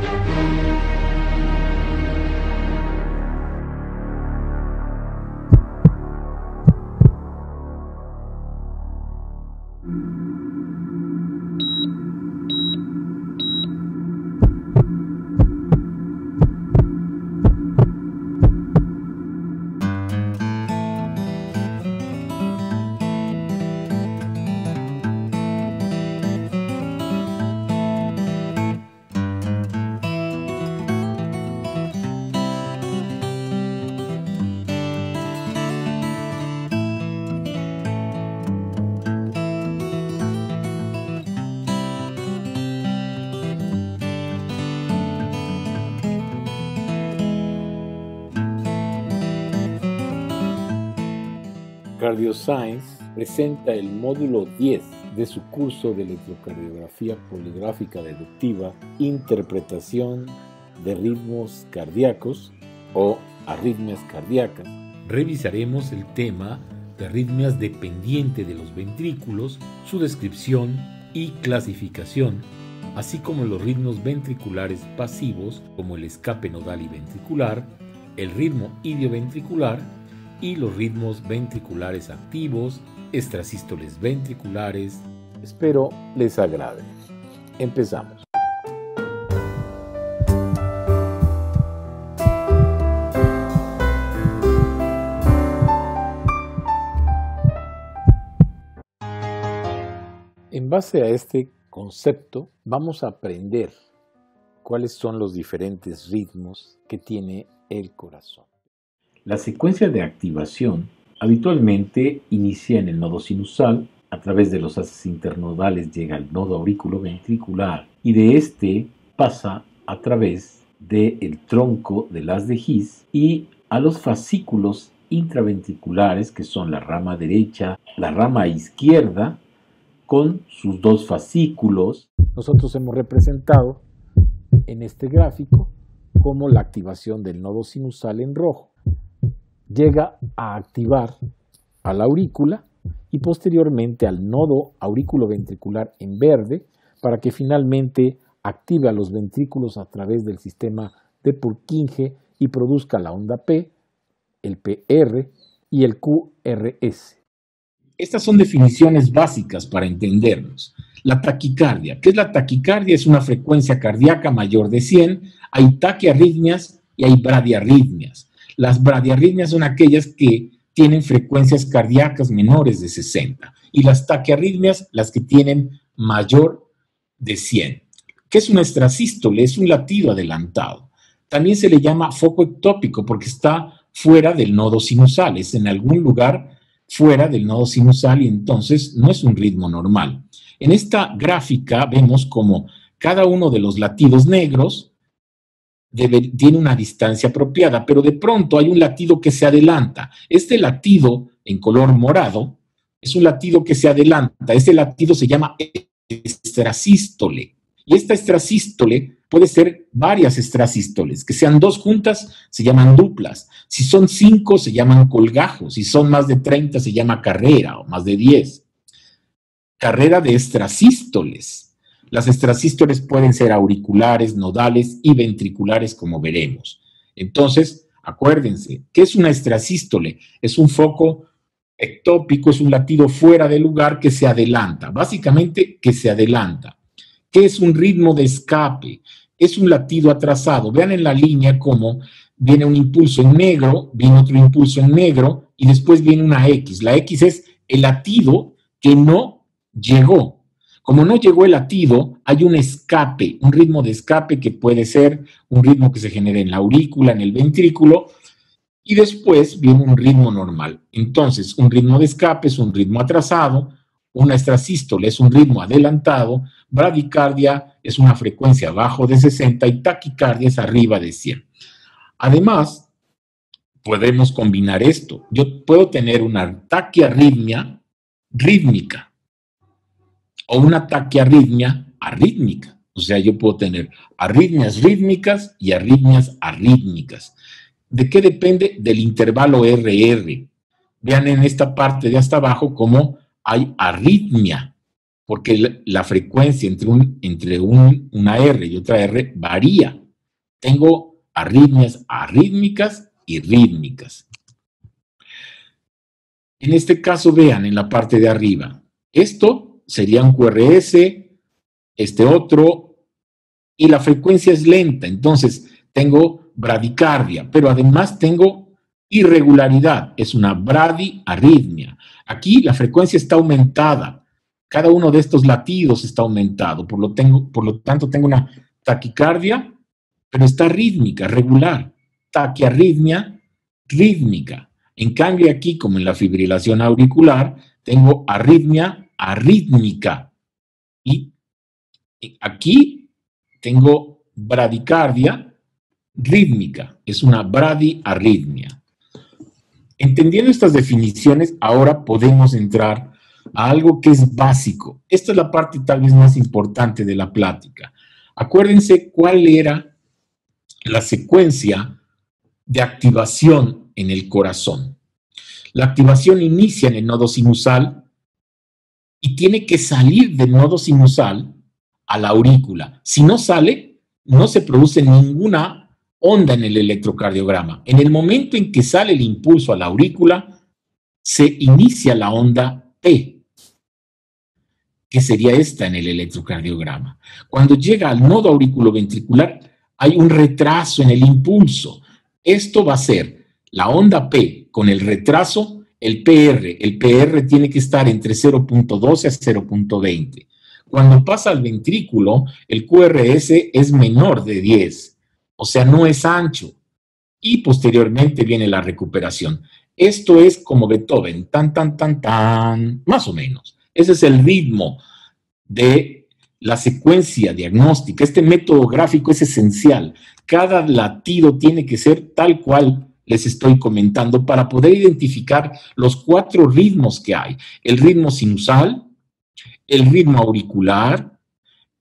Thank you. Cardioscience presenta el módulo 10 de su curso de electrocardiografía poligráfica deductiva, interpretación de ritmos cardíacos o arritmias cardíacas. Revisaremos el tema de arritmias dependiente de los ventrículos, su descripción y clasificación, así como los ritmos ventriculares pasivos como el escape nodal y ventricular, el ritmo idioventricular, y los ritmos ventriculares activos, extrasístoles ventriculares. Espero les agrade. Empezamos. En base a este concepto, vamos a aprender cuáles son los diferentes ritmos que tiene el corazón. La secuencia de activación habitualmente inicia en el nodo sinusal, a través de los haces internodales llega al nodo ventricular y de este pasa a través del el tronco del las de His y a los fascículos intraventriculares que son la rama derecha, la rama izquierda con sus dos fascículos. Nosotros hemos representado en este gráfico como la activación del nodo sinusal en rojo llega a activar a la aurícula y posteriormente al nodo auriculoventricular en verde para que finalmente active a los ventrículos a través del sistema de Purkinje y produzca la onda P, el PR y el QRS. Estas son definiciones básicas para entendernos. La taquicardia. ¿Qué es la taquicardia? Es una frecuencia cardíaca mayor de 100. Hay taquiarritmias y hay bradiarritmias. Las bradiarritmias son aquellas que tienen frecuencias cardíacas menores de 60 y las taquiarritmias las que tienen mayor de 100. ¿Qué es una estrasístole? Es un latido adelantado. También se le llama foco ectópico porque está fuera del nodo sinusal, es en algún lugar fuera del nodo sinusal y entonces no es un ritmo normal. En esta gráfica vemos como cada uno de los latidos negros tiene una distancia apropiada, pero de pronto hay un latido que se adelanta. Este latido en color morado es un latido que se adelanta. Este latido se llama estrasístole. Y esta estrasístole puede ser varias estrasístoles. Que sean dos juntas, se llaman duplas. Si son cinco, se llaman colgajos. Si son más de 30, se llama carrera o más de 10. Carrera de estrasístoles. Las extrasístoles pueden ser auriculares, nodales y ventriculares, como veremos. Entonces, acuérdense, ¿qué es una extrasístole? Es un foco ectópico, es un latido fuera de lugar que se adelanta, básicamente que se adelanta. ¿Qué es un ritmo de escape? Es un latido atrasado. Vean en la línea cómo viene un impulso en negro, viene otro impulso en negro y después viene una X. La X es el latido que no llegó. Como no llegó el latido, hay un escape, un ritmo de escape que puede ser un ritmo que se genera en la aurícula, en el ventrículo, y después viene un ritmo normal. Entonces, un ritmo de escape es un ritmo atrasado, una extrasístole es un ritmo adelantado, bradicardia es una frecuencia abajo de 60 y taquicardia es arriba de 100. Además, podemos combinar esto. Yo puedo tener una taquiarritmia rítmica o ataque arritmia arrítmica. O sea, yo puedo tener arritmias rítmicas y arritmias arrítmicas. ¿De qué depende? Del intervalo RR. Vean en esta parte de hasta abajo cómo hay arritmia, porque la frecuencia entre, un, entre una R y otra R varía. Tengo arritmias arrítmicas y rítmicas. En este caso, vean en la parte de arriba. Esto sería un QRS, este otro, y la frecuencia es lenta, entonces tengo bradicardia, pero además tengo irregularidad, es una bradiarritmia. Aquí la frecuencia está aumentada, cada uno de estos latidos está aumentado, por lo, tengo, por lo tanto tengo una taquicardia, pero está rítmica, regular, taquiarritmia rítmica. En cambio aquí, como en la fibrilación auricular, tengo arritmia arrítmica. Y aquí tengo bradicardia rítmica, es una bradiarritmia. Entendiendo estas definiciones, ahora podemos entrar a algo que es básico. Esta es la parte tal vez más importante de la plática. Acuérdense cuál era la secuencia de activación en el corazón. La activación inicia en el nodo sinusal y tiene que salir del nodo sinusal a la aurícula. Si no sale, no se produce ninguna onda en el electrocardiograma. En el momento en que sale el impulso a la aurícula, se inicia la onda P. que sería esta en el electrocardiograma. Cuando llega al nodo auriculoventricular, hay un retraso en el impulso. Esto va a ser la onda P con el retraso el PR. El PR tiene que estar entre 0.12 a 0.20. Cuando pasa al ventrículo, el QRS es menor de 10, o sea, no es ancho. Y posteriormente viene la recuperación. Esto es como Beethoven, tan, tan, tan, tan, más o menos. Ese es el ritmo de la secuencia diagnóstica. Este método gráfico es esencial. Cada latido tiene que ser tal cual les estoy comentando para poder identificar los cuatro ritmos que hay. El ritmo sinusal, el ritmo auricular,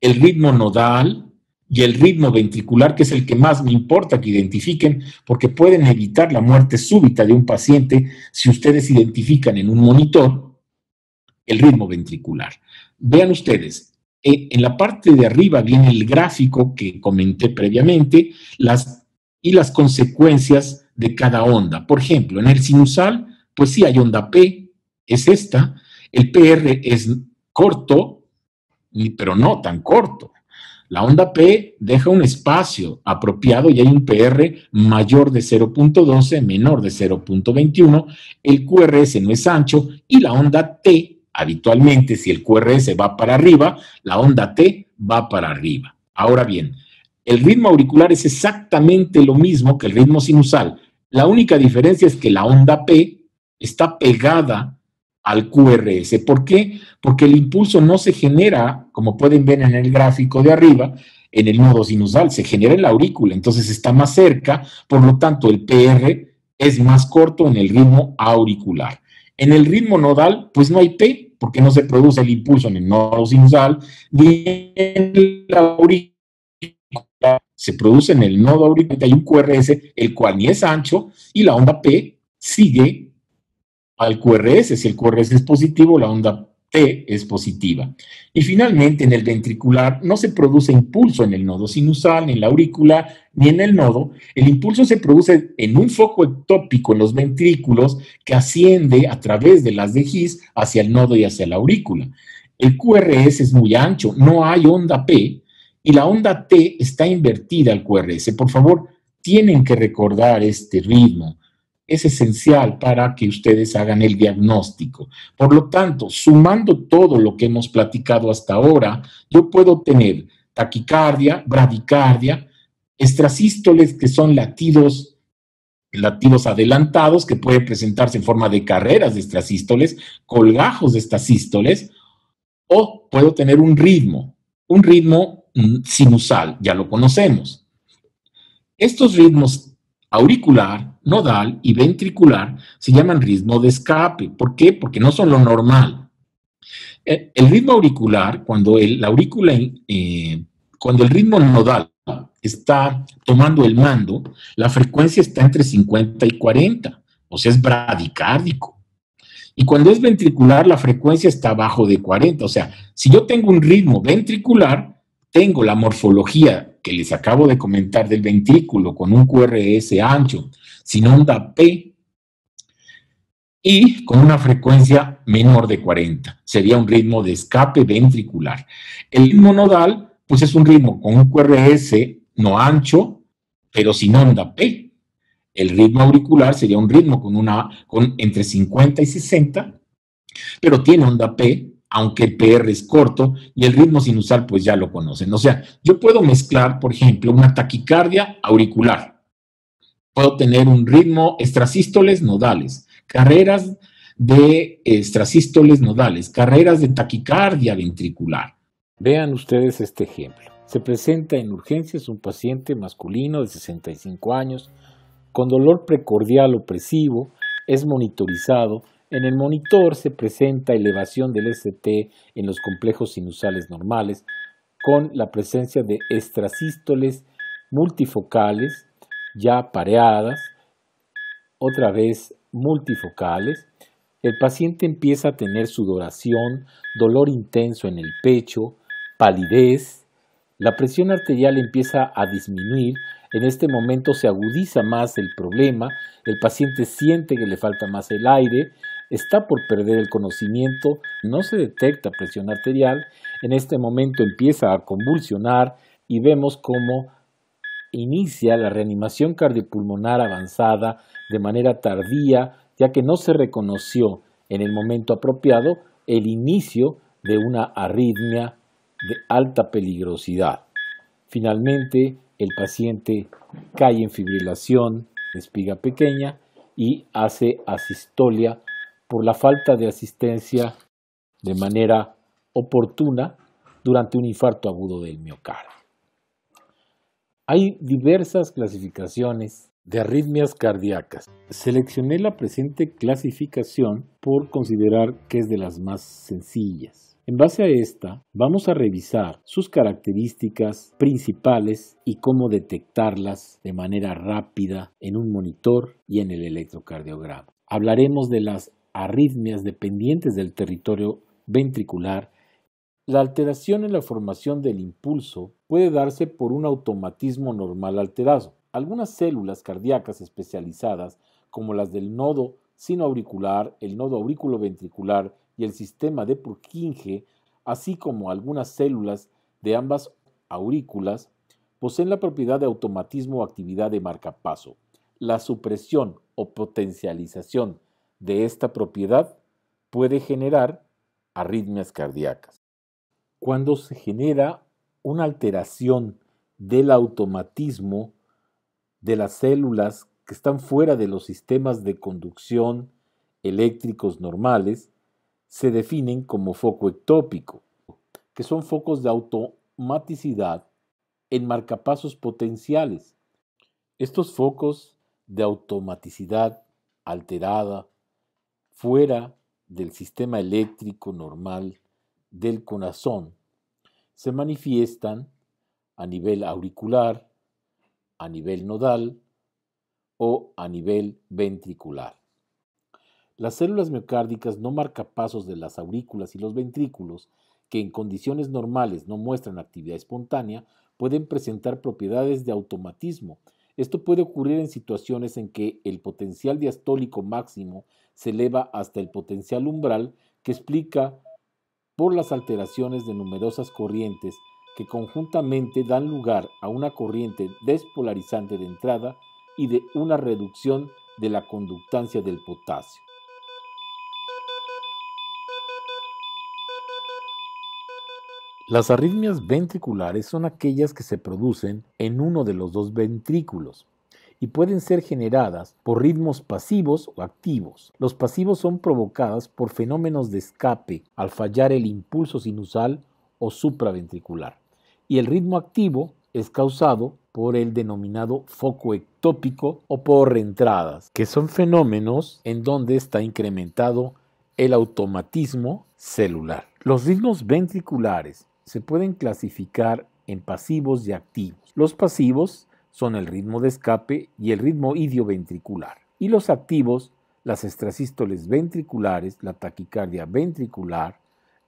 el ritmo nodal y el ritmo ventricular, que es el que más me importa que identifiquen, porque pueden evitar la muerte súbita de un paciente si ustedes identifican en un monitor el ritmo ventricular. Vean ustedes, eh, en la parte de arriba viene el gráfico que comenté previamente y las consecuencias de cada onda. Por ejemplo, en el sinusal, pues sí hay onda P, es esta. El PR es corto, pero no tan corto. La onda P deja un espacio apropiado y hay un PR mayor de 0.12, menor de 0.21. El QRS no es ancho y la onda T, habitualmente si el QRS va para arriba, la onda T va para arriba. Ahora bien, el ritmo auricular es exactamente lo mismo que el ritmo sinusal, la única diferencia es que la onda P está pegada al QRS. ¿Por qué? Porque el impulso no se genera, como pueden ver en el gráfico de arriba, en el nodo sinusal, se genera en la aurícula, entonces está más cerca, por lo tanto el PR es más corto en el ritmo auricular. En el ritmo nodal, pues no hay P, porque no se produce el impulso en el nodo sinusal ni en la aurícula se produce en el nodo auricular, hay un QRS, el cual ni es ancho, y la onda P sigue al QRS. Si el QRS es positivo, la onda T es positiva. Y finalmente, en el ventricular no se produce impulso en el nodo sinusal, ni en la aurícula, ni en el nodo. El impulso se produce en un foco ectópico en los ventrículos que asciende a través de las de hacia el nodo y hacia la aurícula. El QRS es muy ancho, no hay onda P, y la onda T está invertida al QRS. Por favor, tienen que recordar este ritmo. Es esencial para que ustedes hagan el diagnóstico. Por lo tanto, sumando todo lo que hemos platicado hasta ahora, yo puedo tener taquicardia, bradicardia, extrasístoles que son latidos latidos adelantados que pueden presentarse en forma de carreras de extrasístoles, colgajos de extrasístoles, o puedo tener un ritmo, un ritmo Mm, sinusal, ya lo conocemos. Estos ritmos auricular, nodal y ventricular se llaman ritmo de escape. ¿Por qué? Porque no son lo normal. Eh, el ritmo auricular, cuando el, la aurícula, eh, cuando el ritmo nodal está tomando el mando, la frecuencia está entre 50 y 40, o sea, es bradicárdico. Y cuando es ventricular, la frecuencia está abajo de 40. O sea, si yo tengo un ritmo ventricular, tengo la morfología que les acabo de comentar del ventrículo con un QRS ancho sin onda P y con una frecuencia menor de 40. Sería un ritmo de escape ventricular. El ritmo nodal, pues es un ritmo con un QRS no ancho, pero sin onda P. El ritmo auricular sería un ritmo con una con entre 50 y 60, pero tiene onda P aunque el PR es corto y el ritmo sinusal pues ya lo conocen. O sea, yo puedo mezclar, por ejemplo, una taquicardia auricular. Puedo tener un ritmo extrasístoles nodales, carreras de extrasístoles nodales, carreras de taquicardia ventricular. Vean ustedes este ejemplo. Se presenta en urgencias un paciente masculino de 65 años con dolor precordial opresivo, es monitorizado en el monitor se presenta elevación del ST en los complejos sinusales normales con la presencia de extrasístoles multifocales ya pareadas, otra vez multifocales. El paciente empieza a tener sudoración, dolor intenso en el pecho, palidez. La presión arterial empieza a disminuir. En este momento se agudiza más el problema. El paciente siente que le falta más el aire está por perder el conocimiento, no se detecta presión arterial, en este momento empieza a convulsionar y vemos cómo inicia la reanimación cardiopulmonar avanzada de manera tardía, ya que no se reconoció en el momento apropiado el inicio de una arritmia de alta peligrosidad. Finalmente, el paciente cae en fibrilación, espiga pequeña, y hace asistolia por la falta de asistencia de manera oportuna durante un infarto agudo del miocardio. Hay diversas clasificaciones de arritmias cardíacas. Seleccioné la presente clasificación por considerar que es de las más sencillas. En base a esta, vamos a revisar sus características principales y cómo detectarlas de manera rápida en un monitor y en el electrocardiograma. Hablaremos de las arritmias dependientes del territorio ventricular, la alteración en la formación del impulso puede darse por un automatismo normal alterado. Algunas células cardíacas especializadas, como las del nodo sinoauricular, el nodo auriculoventricular y el sistema de Purkinje, así como algunas células de ambas aurículas, poseen la propiedad de automatismo o actividad de marcapaso. La supresión o potencialización de esta propiedad puede generar arritmias cardíacas. Cuando se genera una alteración del automatismo de las células que están fuera de los sistemas de conducción eléctricos normales, se definen como foco ectópico, que son focos de automaticidad en marcapasos potenciales. Estos focos de automaticidad alterada fuera del sistema eléctrico normal del corazón se manifiestan a nivel auricular, a nivel nodal o a nivel ventricular. Las células miocárdicas no marcapasos de las aurículas y los ventrículos, que en condiciones normales no muestran actividad espontánea, pueden presentar propiedades de automatismo. Esto puede ocurrir en situaciones en que el potencial diastólico máximo se eleva hasta el potencial umbral que explica por las alteraciones de numerosas corrientes que conjuntamente dan lugar a una corriente despolarizante de entrada y de una reducción de la conductancia del potasio. Las arritmias ventriculares son aquellas que se producen en uno de los dos ventrículos, y pueden ser generadas por ritmos pasivos o activos. Los pasivos son provocadas por fenómenos de escape al fallar el impulso sinusal o supraventricular. Y el ritmo activo es causado por el denominado foco ectópico o por reentradas, que son fenómenos en donde está incrementado el automatismo celular. Los ritmos ventriculares se pueden clasificar en pasivos y activos. Los pasivos son el ritmo de escape y el ritmo idioventricular. Y los activos, las estrasístoles ventriculares, la taquicardia ventricular,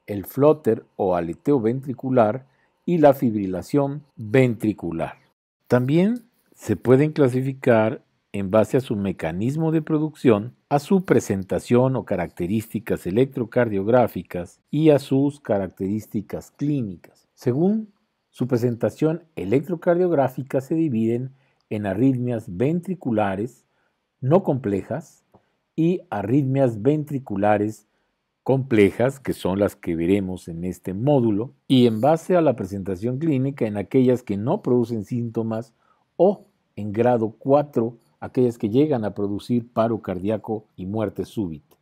el flutter o aleteo ventricular y la fibrilación ventricular. También se pueden clasificar en base a su mecanismo de producción, a su presentación o características electrocardiográficas y a sus características clínicas, según su presentación electrocardiográfica se divide en arritmias ventriculares no complejas y arritmias ventriculares complejas, que son las que veremos en este módulo, y en base a la presentación clínica en aquellas que no producen síntomas o en grado 4, aquellas que llegan a producir paro cardíaco y muerte súbita.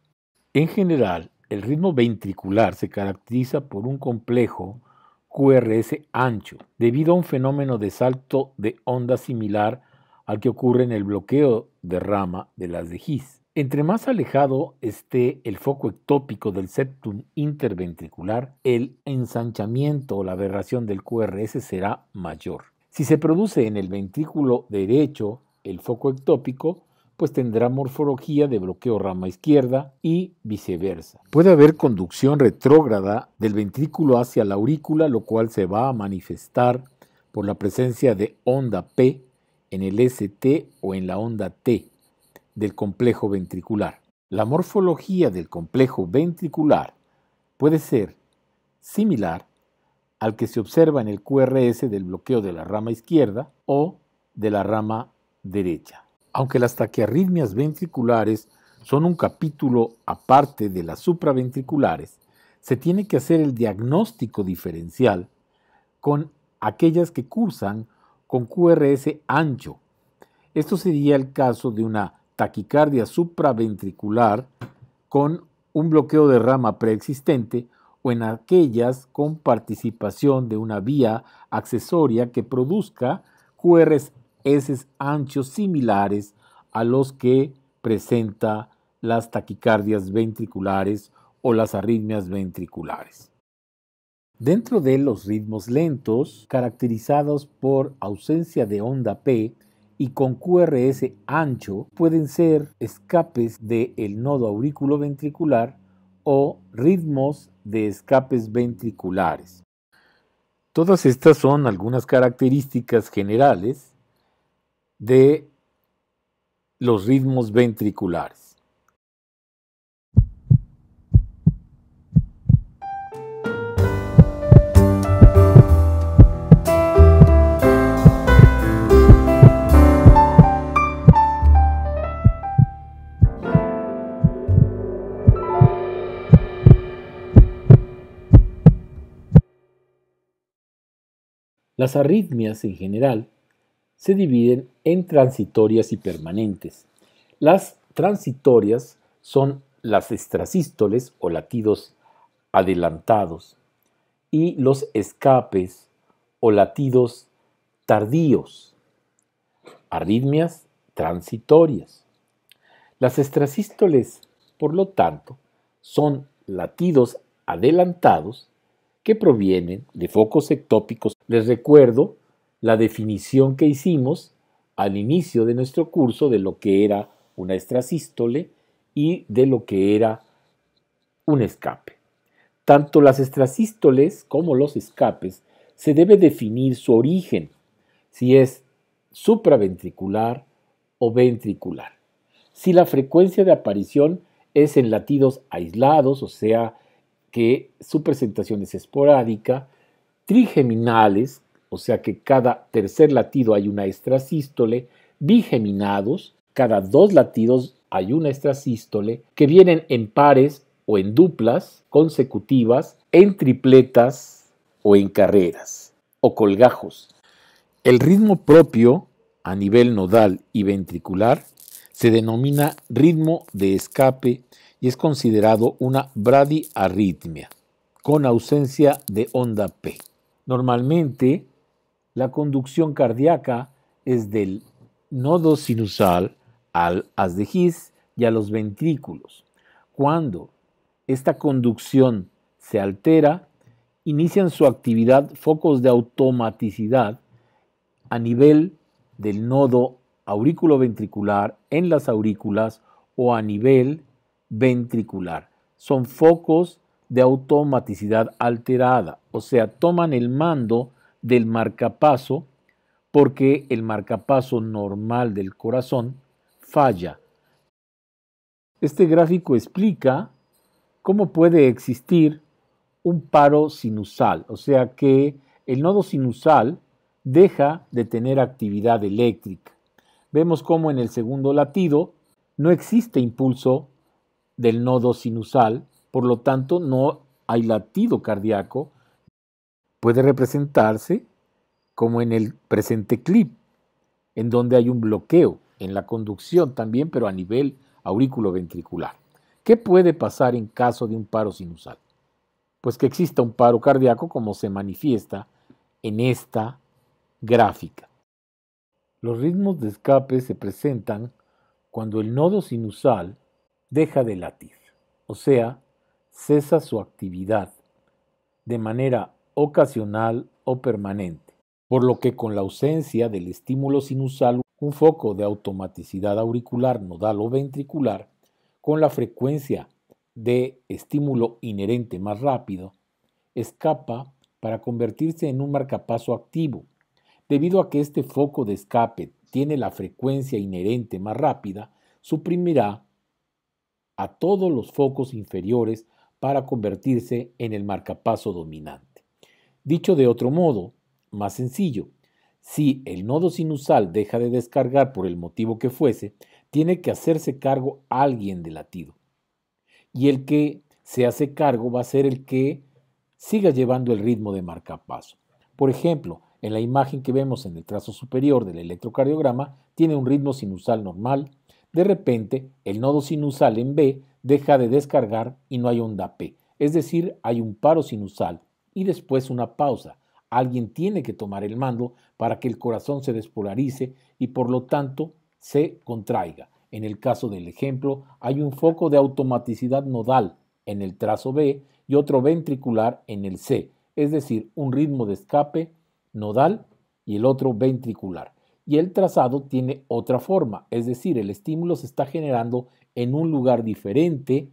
En general, el ritmo ventricular se caracteriza por un complejo QRS ancho, debido a un fenómeno de salto de onda similar al que ocurre en el bloqueo de rama de las de His. Entre más alejado esté el foco ectópico del septum interventricular, el ensanchamiento o la aberración del QRS será mayor. Si se produce en el ventrículo derecho el foco ectópico, pues tendrá morfología de bloqueo rama izquierda y viceversa. Puede haber conducción retrógrada del ventrículo hacia la aurícula, lo cual se va a manifestar por la presencia de onda P en el ST o en la onda T del complejo ventricular. La morfología del complejo ventricular puede ser similar al que se observa en el QRS del bloqueo de la rama izquierda o de la rama derecha. Aunque las taquiarritmias ventriculares son un capítulo aparte de las supraventriculares, se tiene que hacer el diagnóstico diferencial con aquellas que cursan con QRS ancho. Esto sería el caso de una taquicardia supraventricular con un bloqueo de rama preexistente o en aquellas con participación de una vía accesoria que produzca QRS eses anchos similares a los que presenta las taquicardias ventriculares o las arritmias ventriculares. Dentro de los ritmos lentos, caracterizados por ausencia de onda P y con QRS ancho, pueden ser escapes del el nodo auriculoventricular o ritmos de escapes ventriculares. Todas estas son algunas características generales de los ritmos ventriculares. Las arritmias en general se dividen en transitorias y permanentes. Las transitorias son las extrasístoles o latidos adelantados y los escapes o latidos tardíos, arritmias transitorias. Las extrasístoles, por lo tanto, son latidos adelantados que provienen de focos ectópicos. Les recuerdo la definición que hicimos al inicio de nuestro curso de lo que era una extrasístole y de lo que era un escape. Tanto las extrasístoles como los escapes se debe definir su origen, si es supraventricular o ventricular. Si la frecuencia de aparición es en latidos aislados, o sea, que su presentación es esporádica, trigeminales, o sea que cada tercer latido hay una extrasístole, bigeminados, cada dos latidos hay una extrasístole, que vienen en pares o en duplas consecutivas, en tripletas o en carreras o colgajos. El ritmo propio a nivel nodal y ventricular se denomina ritmo de escape y es considerado una bradiarritmia con ausencia de onda P. Normalmente la conducción cardíaca es del nodo sinusal al de his y a los ventrículos. Cuando esta conducción se altera, inician su actividad focos de automaticidad a nivel del nodo auriculoventricular en las aurículas o a nivel ventricular. Son focos de automaticidad alterada, o sea, toman el mando del marcapaso porque el marcapaso normal del corazón falla. Este gráfico explica cómo puede existir un paro sinusal, o sea que el nodo sinusal deja de tener actividad eléctrica. Vemos cómo en el segundo latido no existe impulso del nodo sinusal, por lo tanto no hay latido cardíaco puede representarse como en el presente clip, en donde hay un bloqueo en la conducción también, pero a nivel ventricular. ¿Qué puede pasar en caso de un paro sinusal? Pues que exista un paro cardíaco como se manifiesta en esta gráfica. Los ritmos de escape se presentan cuando el nodo sinusal deja de latir, o sea, cesa su actividad de manera ocasional o permanente, por lo que con la ausencia del estímulo sinusal un foco de automaticidad auricular nodal o ventricular con la frecuencia de estímulo inherente más rápido escapa para convertirse en un marcapaso activo, debido a que este foco de escape tiene la frecuencia inherente más rápida, suprimirá a todos los focos inferiores para convertirse en el marcapaso dominante. Dicho de otro modo, más sencillo, si el nodo sinusal deja de descargar por el motivo que fuese, tiene que hacerse cargo alguien del latido. Y el que se hace cargo va a ser el que siga llevando el ritmo de marcapaso. Por ejemplo, en la imagen que vemos en el trazo superior del electrocardiograma, tiene un ritmo sinusal normal. De repente, el nodo sinusal en B deja de descargar y no hay onda P, es decir, hay un paro sinusal y después una pausa. Alguien tiene que tomar el mando para que el corazón se despolarice y por lo tanto se contraiga. En el caso del ejemplo, hay un foco de automaticidad nodal en el trazo B y otro ventricular en el C, es decir, un ritmo de escape nodal y el otro ventricular. Y el trazado tiene otra forma, es decir, el estímulo se está generando en un lugar diferente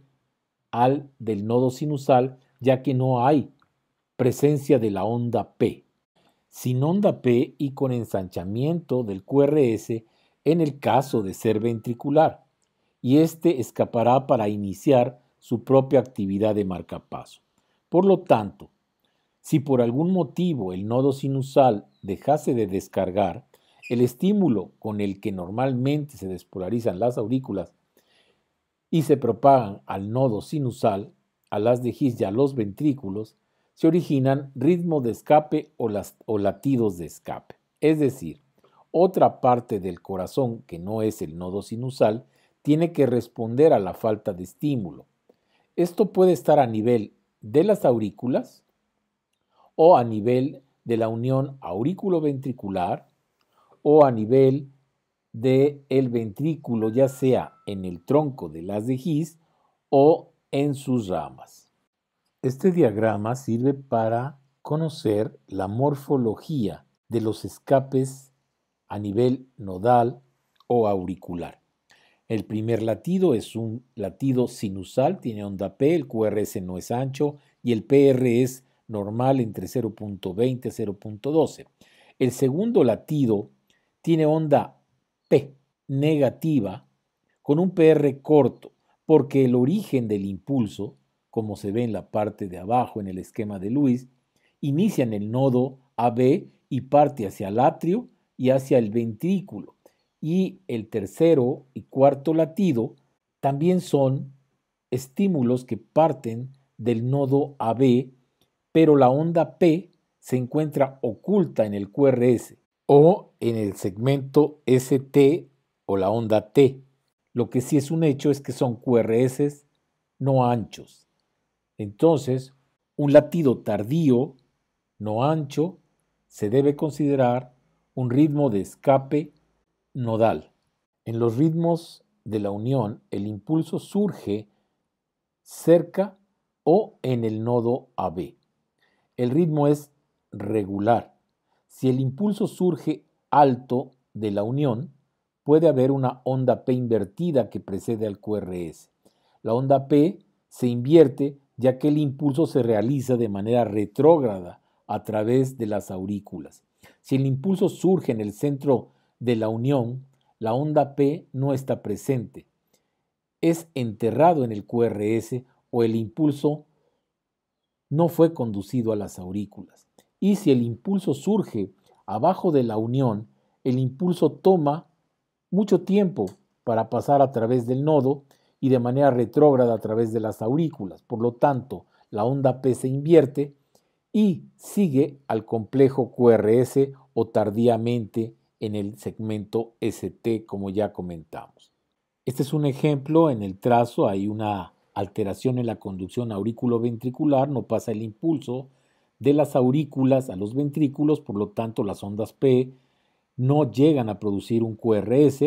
al del nodo sinusal, ya que no hay presencia de la onda P, sin onda P y con ensanchamiento del QRS en el caso de ser ventricular, y éste escapará para iniciar su propia actividad de marcapaso. Por lo tanto, si por algún motivo el nodo sinusal dejase de descargar, el estímulo con el que normalmente se despolarizan las aurículas y se propagan al nodo sinusal, a las de His y a los ventrículos, se originan ritmos de escape o, latidos de escape. Es decir, otra parte del corazón, que no es el nodo sinusal, tiene que responder a la falta de estímulo. Esto puede estar a nivel de las aurículas o a nivel de la unión aurículo-ventricular o a nivel del ventrículo, ya sea en el tronco de las de o en sus ramas. Este diagrama sirve para conocer la morfología de los escapes a nivel nodal o auricular. El primer latido es un latido sinusal, tiene onda P, el QRS no es ancho y el PR es normal entre 0.20 y 0.12. El segundo latido tiene onda P negativa con un PR corto porque el origen del impulso como se ve en la parte de abajo en el esquema de Luis, inician el nodo AB y parte hacia el atrio y hacia el ventrículo. Y el tercero y cuarto latido también son estímulos que parten del nodo AB, pero la onda P se encuentra oculta en el QRS o en el segmento ST o la onda T. Lo que sí es un hecho es que son QRS no anchos. Entonces, un latido tardío, no ancho, se debe considerar un ritmo de escape nodal. En los ritmos de la unión, el impulso surge cerca o en el nodo AB. El ritmo es regular. Si el impulso surge alto de la unión, puede haber una onda P invertida que precede al QRS. La onda P se invierte ya que el impulso se realiza de manera retrógrada a través de las aurículas. Si el impulso surge en el centro de la unión, la onda P no está presente. Es enterrado en el QRS o el impulso no fue conducido a las aurículas. Y si el impulso surge abajo de la unión, el impulso toma mucho tiempo para pasar a través del nodo y de manera retrógrada a través de las aurículas. Por lo tanto, la onda P se invierte y sigue al complejo QRS o tardíamente en el segmento ST, como ya comentamos. Este es un ejemplo en el trazo, hay una alteración en la conducción aurículo-ventricular. no pasa el impulso de las aurículas a los ventrículos, por lo tanto las ondas P no llegan a producir un QRS,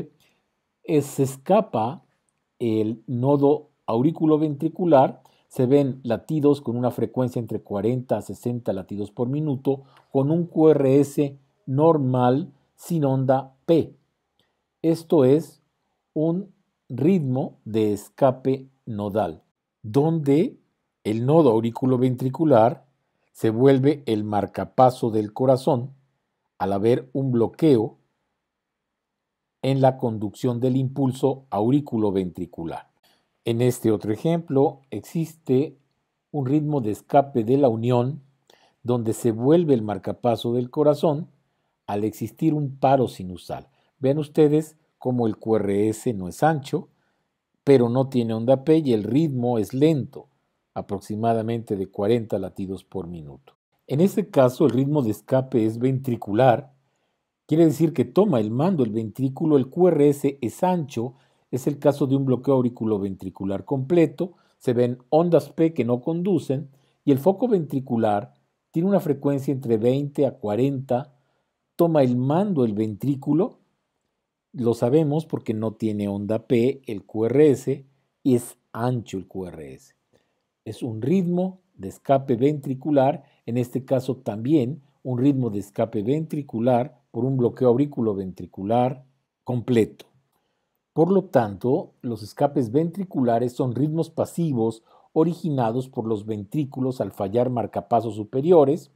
eh, se escapa el nodo auriculoventricular se ven latidos con una frecuencia entre 40 a 60 latidos por minuto, con un QRS normal sin onda P. Esto es un ritmo de escape nodal, donde el nodo auriculoventricular se vuelve el marcapaso del corazón al haber un bloqueo en la conducción del impulso auriculo-ventricular. En este otro ejemplo existe un ritmo de escape de la unión donde se vuelve el marcapaso del corazón al existir un paro sinusal. Vean ustedes cómo el QRS no es ancho, pero no tiene onda P y el ritmo es lento, aproximadamente de 40 latidos por minuto. En este caso el ritmo de escape es ventricular Quiere decir que toma el mando el ventrículo, el QRS es ancho, es el caso de un bloqueo auriculoventricular completo, se ven ondas P que no conducen y el foco ventricular tiene una frecuencia entre 20 a 40, toma el mando el ventrículo, lo sabemos porque no tiene onda P el QRS y es ancho el QRS. Es un ritmo de escape ventricular, en este caso también un ritmo de escape ventricular por un bloqueo auriculoventricular completo. Por lo tanto, los escapes ventriculares son ritmos pasivos originados por los ventrículos al fallar marcapasos superiores,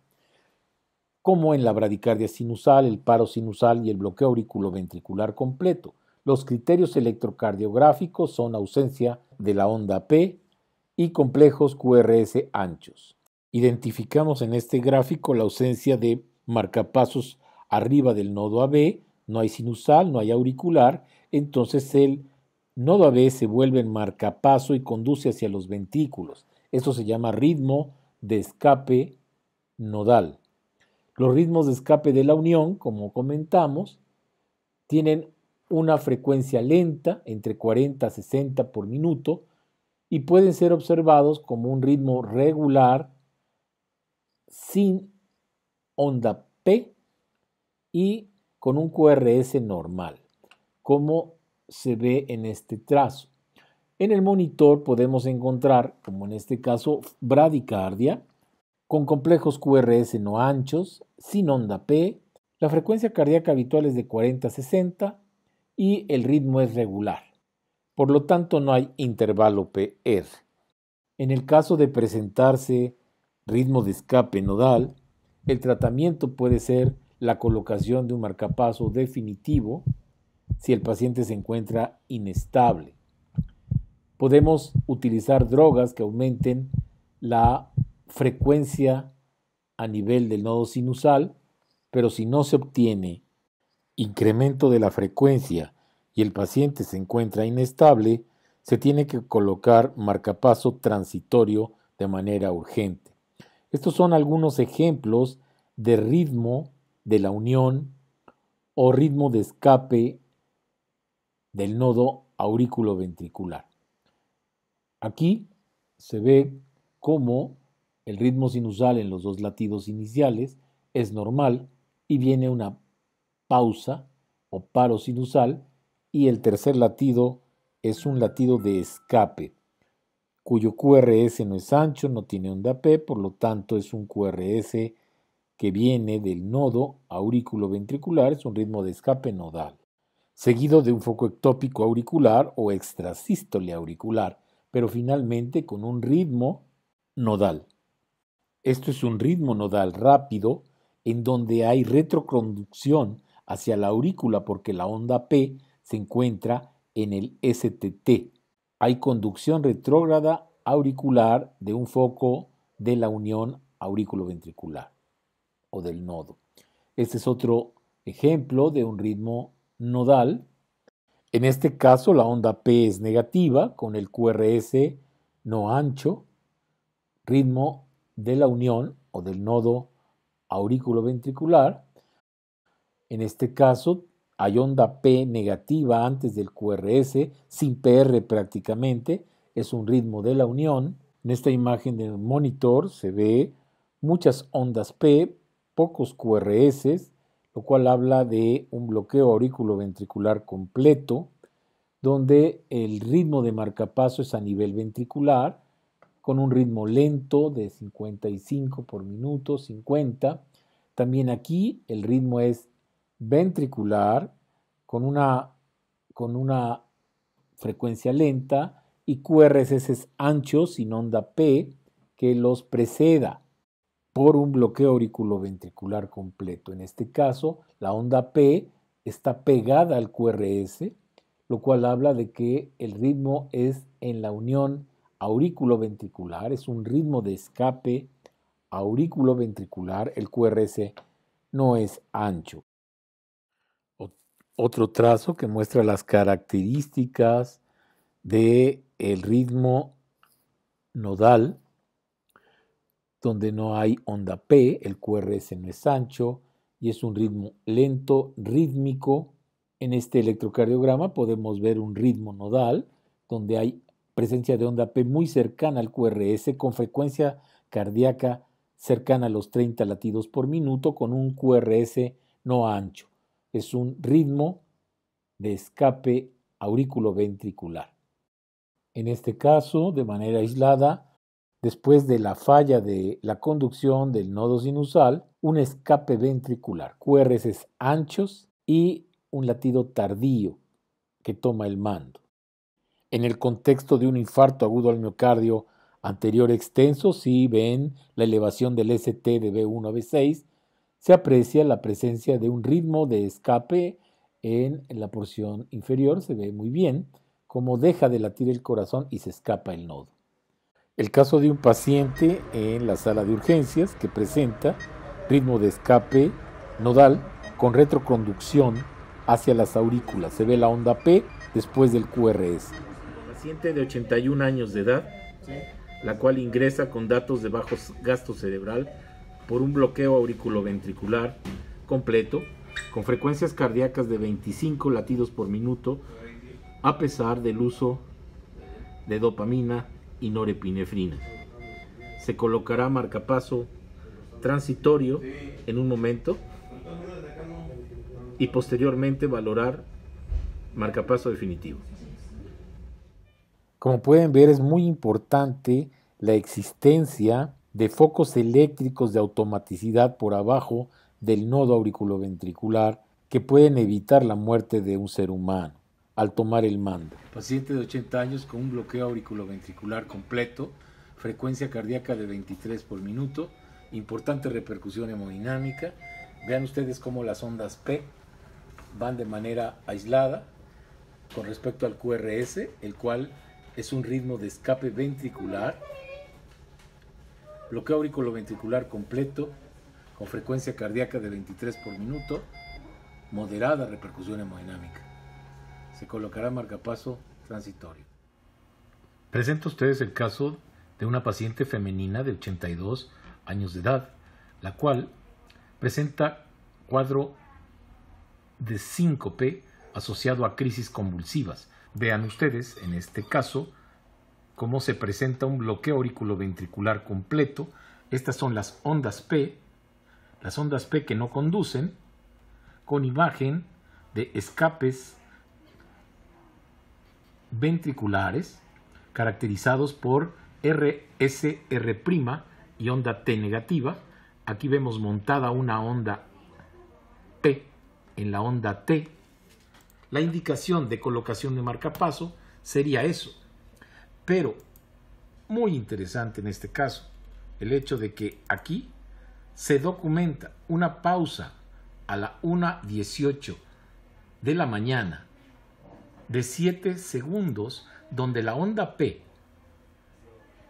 como en la bradicardia sinusal, el paro sinusal y el bloqueo auriculoventricular completo. Los criterios electrocardiográficos son ausencia de la onda P y complejos QRS anchos. Identificamos en este gráfico la ausencia de marcapasos arriba del nodo AB, no hay sinusal, no hay auricular, entonces el nodo AB se vuelve en marcapaso y conduce hacia los ventículos. Esto se llama ritmo de escape nodal. Los ritmos de escape de la unión, como comentamos, tienen una frecuencia lenta, entre 40 a 60 por minuto, y pueden ser observados como un ritmo regular sin onda P y con un QRS normal, como se ve en este trazo. En el monitor podemos encontrar, como en este caso, bradicardia, con complejos QRS no anchos, sin onda P, la frecuencia cardíaca habitual es de 40-60 y el ritmo es regular. Por lo tanto, no hay intervalo PR. En el caso de presentarse ritmo de escape nodal, el tratamiento puede ser la colocación de un marcapaso definitivo si el paciente se encuentra inestable. Podemos utilizar drogas que aumenten la frecuencia a nivel del nodo sinusal, pero si no se obtiene incremento de la frecuencia y el paciente se encuentra inestable, se tiene que colocar marcapaso transitorio de manera urgente. Estos son algunos ejemplos de ritmo de la unión o ritmo de escape del nodo ventricular. Aquí se ve cómo el ritmo sinusal en los dos latidos iniciales es normal y viene una pausa o paro sinusal y el tercer latido es un latido de escape cuyo QRS no es ancho, no tiene onda P, por lo tanto es un QRS que viene del nodo auriculoventricular, es un ritmo de escape nodal, seguido de un foco ectópico auricular o extrasístole auricular, pero finalmente con un ritmo nodal. Esto es un ritmo nodal rápido en donde hay retroconducción hacia la aurícula porque la onda P se encuentra en el STT. Hay conducción retrógrada auricular de un foco de la unión auriculoventricular o del nodo. Este es otro ejemplo de un ritmo nodal. En este caso la onda P es negativa con el QRS no ancho, ritmo de la unión o del nodo ventricular. En este caso hay onda P negativa antes del QRS, sin PR prácticamente, es un ritmo de la unión. En esta imagen del monitor se ve muchas ondas P pocos QRS, lo cual habla de un bloqueo ventricular completo, donde el ritmo de marcapaso es a nivel ventricular, con un ritmo lento de 55 por minuto, 50. También aquí el ritmo es ventricular, con una, con una frecuencia lenta, y QRS es sin onda P que los preceda por un bloqueo auriculoventricular completo. En este caso, la onda P está pegada al QRS, lo cual habla de que el ritmo es en la unión auriculoventricular, es un ritmo de escape auriculoventricular, el QRS no es ancho. Otro trazo que muestra las características del el ritmo nodal donde no hay onda P, el QRS no es ancho y es un ritmo lento, rítmico. En este electrocardiograma podemos ver un ritmo nodal donde hay presencia de onda P muy cercana al QRS con frecuencia cardíaca cercana a los 30 latidos por minuto con un QRS no ancho. Es un ritmo de escape auriculoventricular. En este caso, de manera aislada, después de la falla de la conducción del nodo sinusal, un escape ventricular, QRS anchos y un latido tardío que toma el mando. En el contexto de un infarto agudo al miocardio anterior extenso, si ven la elevación del ST de B1 a B6, se aprecia la presencia de un ritmo de escape en la porción inferior, se ve muy bien como deja de latir el corazón y se escapa el nodo. El caso de un paciente en la sala de urgencias que presenta ritmo de escape nodal con retroconducción hacia las aurículas. Se ve la onda P después del QRS. Paciente de 81 años de edad, la cual ingresa con datos de bajo gasto cerebral por un bloqueo auriculoventricular completo, con frecuencias cardíacas de 25 latidos por minuto, a pesar del uso de dopamina y norepinefrina. Se colocará marcapaso transitorio en un momento y posteriormente valorar marcapaso definitivo. Como pueden ver es muy importante la existencia de focos eléctricos de automaticidad por abajo del nodo auriculoventricular que pueden evitar la muerte de un ser humano al tomar el mando. Paciente de 80 años con un bloqueo auriculoventricular completo, frecuencia cardíaca de 23 por minuto, importante repercusión hemodinámica. Vean ustedes cómo las ondas P van de manera aislada con respecto al QRS, el cual es un ritmo de escape ventricular, bloqueo auriculoventricular completo, con frecuencia cardíaca de 23 por minuto, moderada repercusión hemodinámica se colocará marcapaso transitorio. a ustedes el caso de una paciente femenina de 82 años de edad, la cual presenta cuadro de síncope asociado a crisis convulsivas. Vean ustedes, en este caso, cómo se presenta un bloqueo auriculoventricular completo. Estas son las ondas P, las ondas P que no conducen, con imagen de escapes ventriculares caracterizados por RSR' y onda T negativa. Aquí vemos montada una onda P en la onda T. La indicación de colocación de marcapaso sería eso. Pero, muy interesante en este caso, el hecho de que aquí se documenta una pausa a la 1.18 de la mañana de 7 segundos donde la onda P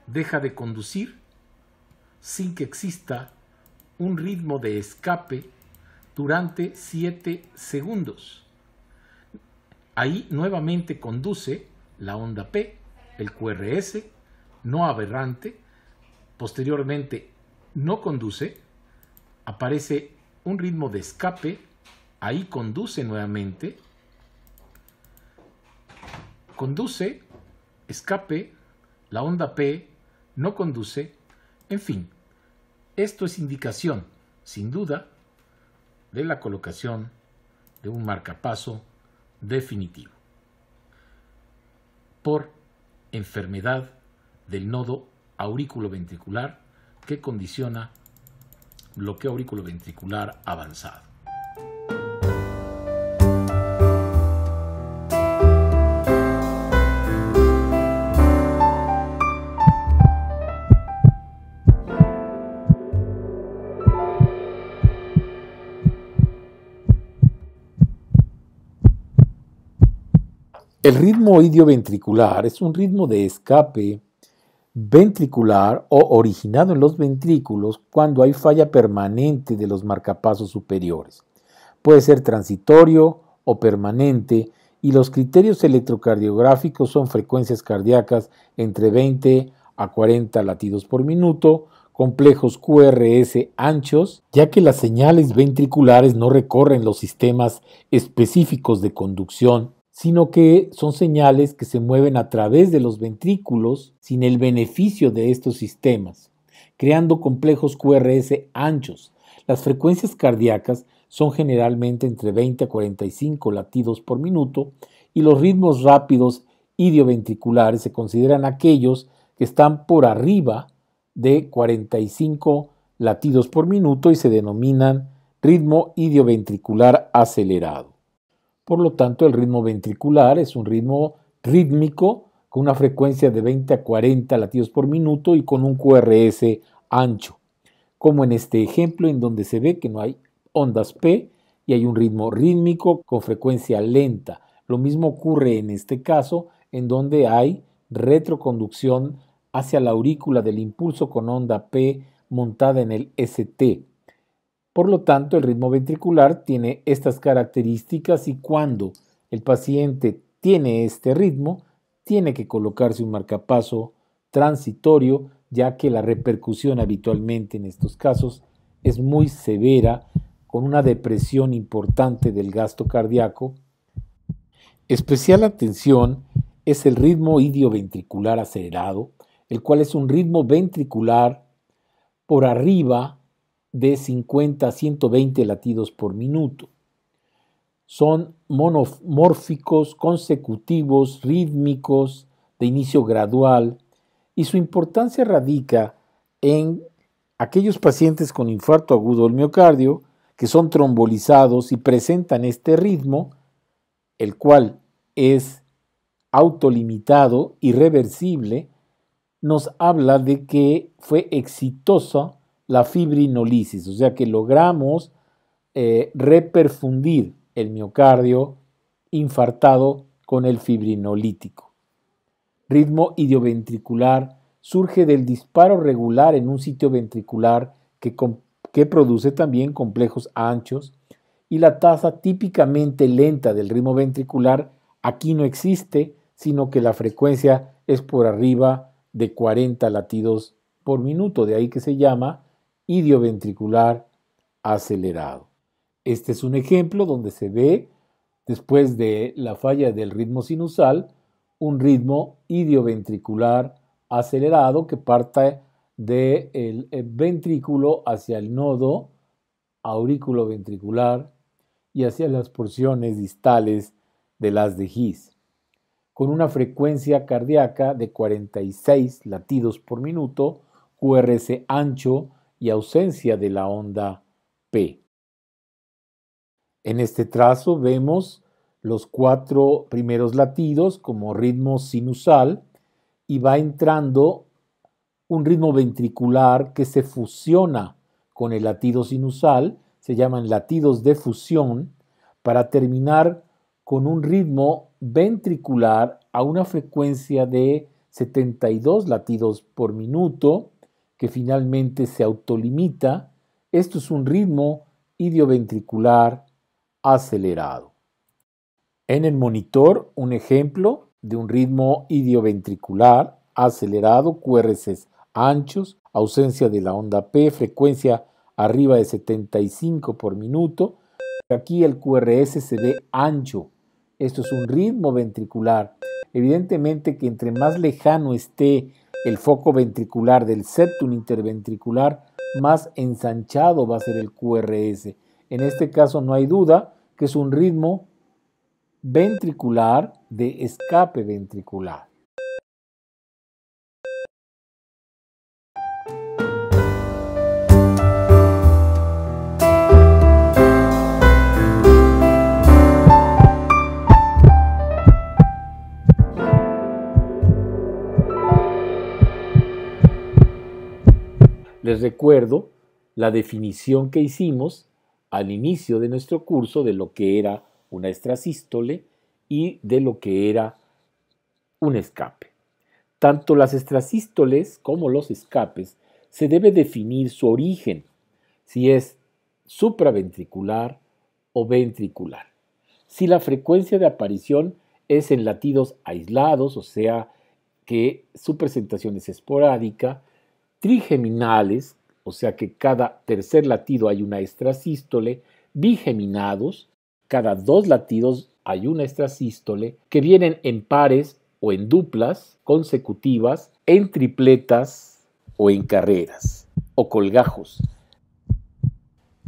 deja de conducir sin que exista un ritmo de escape durante 7 segundos. Ahí nuevamente conduce la onda P, el QRS, no aberrante, posteriormente no conduce, aparece un ritmo de escape, ahí conduce nuevamente, conduce, escape, la onda P no conduce, en fin, esto es indicación, sin duda, de la colocación de un marcapaso definitivo por enfermedad del nodo ventricular que condiciona bloqueo auriculoventricular avanzado. El ritmo idioventricular es un ritmo de escape ventricular o originado en los ventrículos cuando hay falla permanente de los marcapasos superiores. Puede ser transitorio o permanente y los criterios electrocardiográficos son frecuencias cardíacas entre 20 a 40 latidos por minuto, complejos QRS anchos, ya que las señales ventriculares no recorren los sistemas específicos de conducción sino que son señales que se mueven a través de los ventrículos sin el beneficio de estos sistemas, creando complejos QRS anchos. Las frecuencias cardíacas son generalmente entre 20 a 45 latidos por minuto y los ritmos rápidos idioventriculares se consideran aquellos que están por arriba de 45 latidos por minuto y se denominan ritmo idioventricular acelerado. Por lo tanto, el ritmo ventricular es un ritmo rítmico con una frecuencia de 20 a 40 latidos por minuto y con un QRS ancho, como en este ejemplo en donde se ve que no hay ondas P y hay un ritmo rítmico con frecuencia lenta. Lo mismo ocurre en este caso en donde hay retroconducción hacia la aurícula del impulso con onda P montada en el ST. Por lo tanto, el ritmo ventricular tiene estas características y cuando el paciente tiene este ritmo, tiene que colocarse un marcapaso transitorio, ya que la repercusión habitualmente en estos casos es muy severa, con una depresión importante del gasto cardíaco. Especial atención es el ritmo idioventricular acelerado, el cual es un ritmo ventricular por arriba de 50 a 120 latidos por minuto. Son monomórficos, consecutivos, rítmicos, de inicio gradual, y su importancia radica en aquellos pacientes con infarto agudo del miocardio que son trombolizados y presentan este ritmo, el cual es autolimitado, irreversible, nos habla de que fue exitoso la fibrinolisis, o sea que logramos eh, reperfundir el miocardio infartado con el fibrinolítico. Ritmo idioventricular surge del disparo regular en un sitio ventricular que, que produce también complejos anchos y la tasa típicamente lenta del ritmo ventricular aquí no existe, sino que la frecuencia es por arriba de 40 latidos por minuto, de ahí que se llama idioventricular acelerado. Este es un ejemplo donde se ve, después de la falla del ritmo sinusal, un ritmo idioventricular acelerado que parte del eh, ventrículo hacia el nodo auriculoventricular y hacia las porciones distales de las de His, con una frecuencia cardíaca de 46 latidos por minuto, QRS ancho y ausencia de la onda P. En este trazo vemos los cuatro primeros latidos como ritmo sinusal y va entrando un ritmo ventricular que se fusiona con el latido sinusal, se llaman latidos de fusión, para terminar con un ritmo ventricular a una frecuencia de 72 latidos por minuto que finalmente se autolimita, esto es un ritmo idioventricular acelerado. En el monitor, un ejemplo de un ritmo idioventricular acelerado, QRS anchos, ausencia de la onda P, frecuencia arriba de 75 por minuto. Aquí el QRS se ve ancho. Esto es un ritmo ventricular. Evidentemente que entre más lejano esté el foco ventricular del septum interventricular más ensanchado va a ser el QRS. En este caso no hay duda que es un ritmo ventricular de escape ventricular. Les recuerdo la definición que hicimos al inicio de nuestro curso de lo que era una extrasístole y de lo que era un escape. Tanto las extrasístoles como los escapes se debe definir su origen, si es supraventricular o ventricular. Si la frecuencia de aparición es en latidos aislados, o sea que su presentación es esporádica, trigeminales, o sea que cada tercer latido hay una extrasístole, bigeminados, cada dos latidos hay una extrasístole, que vienen en pares o en duplas consecutivas, en tripletas o en carreras o colgajos.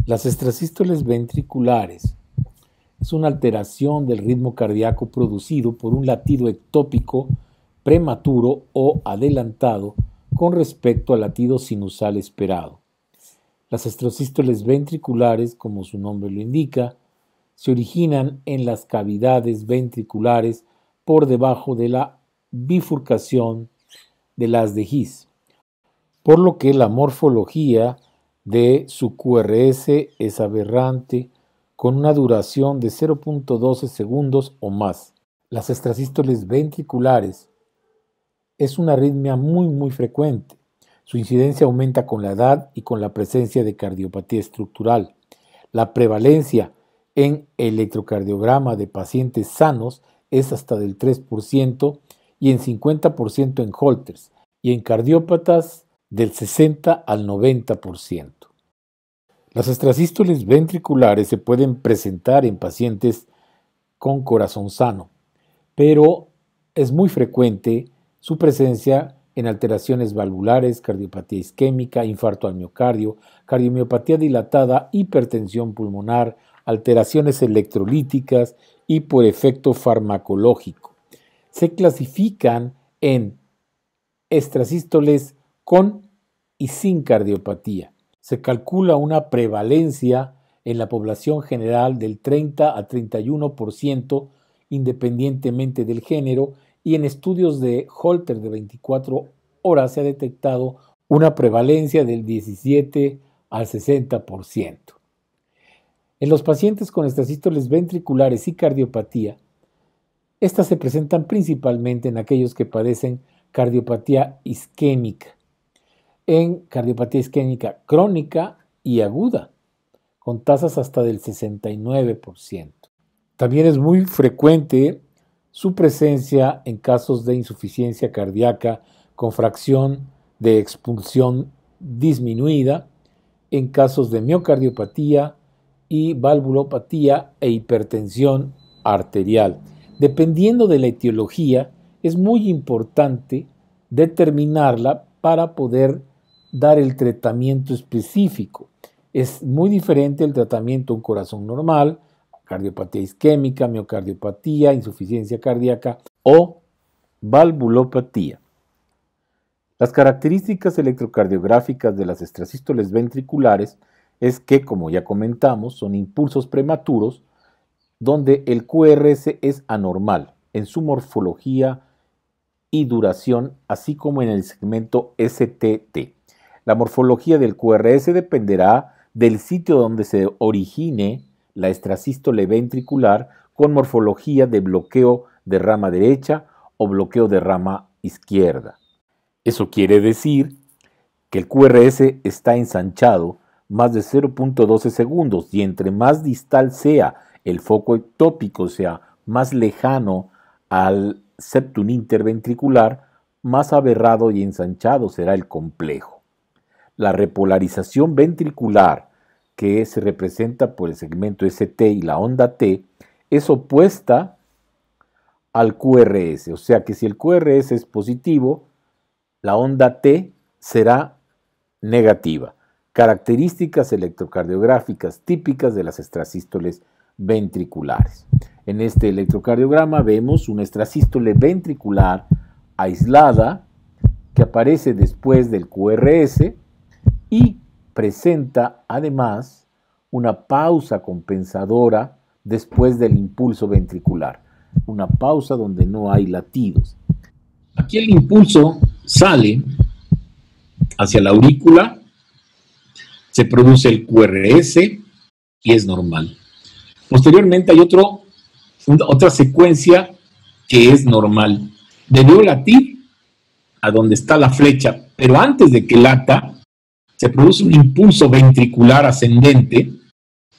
Las extrasístoles ventriculares es una alteración del ritmo cardíaco producido por un latido ectópico prematuro o adelantado con respecto al latido sinusal esperado. Las estrocístoles ventriculares, como su nombre lo indica, se originan en las cavidades ventriculares por debajo de la bifurcación de las de His, por lo que la morfología de su QRS es aberrante con una duración de 0.12 segundos o más. Las estrocístoles ventriculares es una arritmia muy muy frecuente. Su incidencia aumenta con la edad y con la presencia de cardiopatía estructural. La prevalencia en electrocardiograma de pacientes sanos es hasta del 3% y en 50% en Holters y en cardiópatas del 60 al 90%. Las extrasístoles ventriculares se pueden presentar en pacientes con corazón sano, pero es muy frecuente su presencia en alteraciones valvulares, cardiopatía isquémica, infarto al miocardio, cardiomiopatía dilatada, hipertensión pulmonar, alteraciones electrolíticas y por efecto farmacológico. Se clasifican en estrasístoles con y sin cardiopatía. Se calcula una prevalencia en la población general del 30 a 31% independientemente del género y en estudios de Holter de 24 horas se ha detectado una prevalencia del 17 al 60%. En los pacientes con sístoles ventriculares y cardiopatía, estas se presentan principalmente en aquellos que padecen cardiopatía isquémica, en cardiopatía isquémica crónica y aguda, con tasas hasta del 69%. También es muy frecuente su presencia en casos de insuficiencia cardíaca con fracción de expulsión disminuida, en casos de miocardiopatía y valvulopatía e hipertensión arterial. Dependiendo de la etiología, es muy importante determinarla para poder dar el tratamiento específico. Es muy diferente el tratamiento a un corazón normal, cardiopatía isquémica, miocardiopatía, insuficiencia cardíaca o valvulopatía. Las características electrocardiográficas de las estracístoles ventriculares es que, como ya comentamos, son impulsos prematuros donde el QRS es anormal en su morfología y duración, así como en el segmento STT. La morfología del QRS dependerá del sitio donde se origine la estrasístole ventricular con morfología de bloqueo de rama derecha o bloqueo de rama izquierda. Eso quiere decir que el QRS está ensanchado más de 0.12 segundos y entre más distal sea el foco ectópico, sea, más lejano al septum interventricular, más aberrado y ensanchado será el complejo. La repolarización ventricular que se representa por el segmento ST y la onda T, es opuesta al QRS. O sea que si el QRS es positivo, la onda T será negativa. Características electrocardiográficas típicas de las extrasístoles ventriculares. En este electrocardiograma vemos una extrasístole ventricular aislada que aparece después del QRS y presenta además una pausa compensadora después del impulso ventricular, una pausa donde no hay latidos. Aquí el impulso sale hacia la aurícula, se produce el QRS y es normal. Posteriormente hay otra secuencia que es normal. Debió latir a donde está la flecha, pero antes de que lata, se produce un impulso ventricular ascendente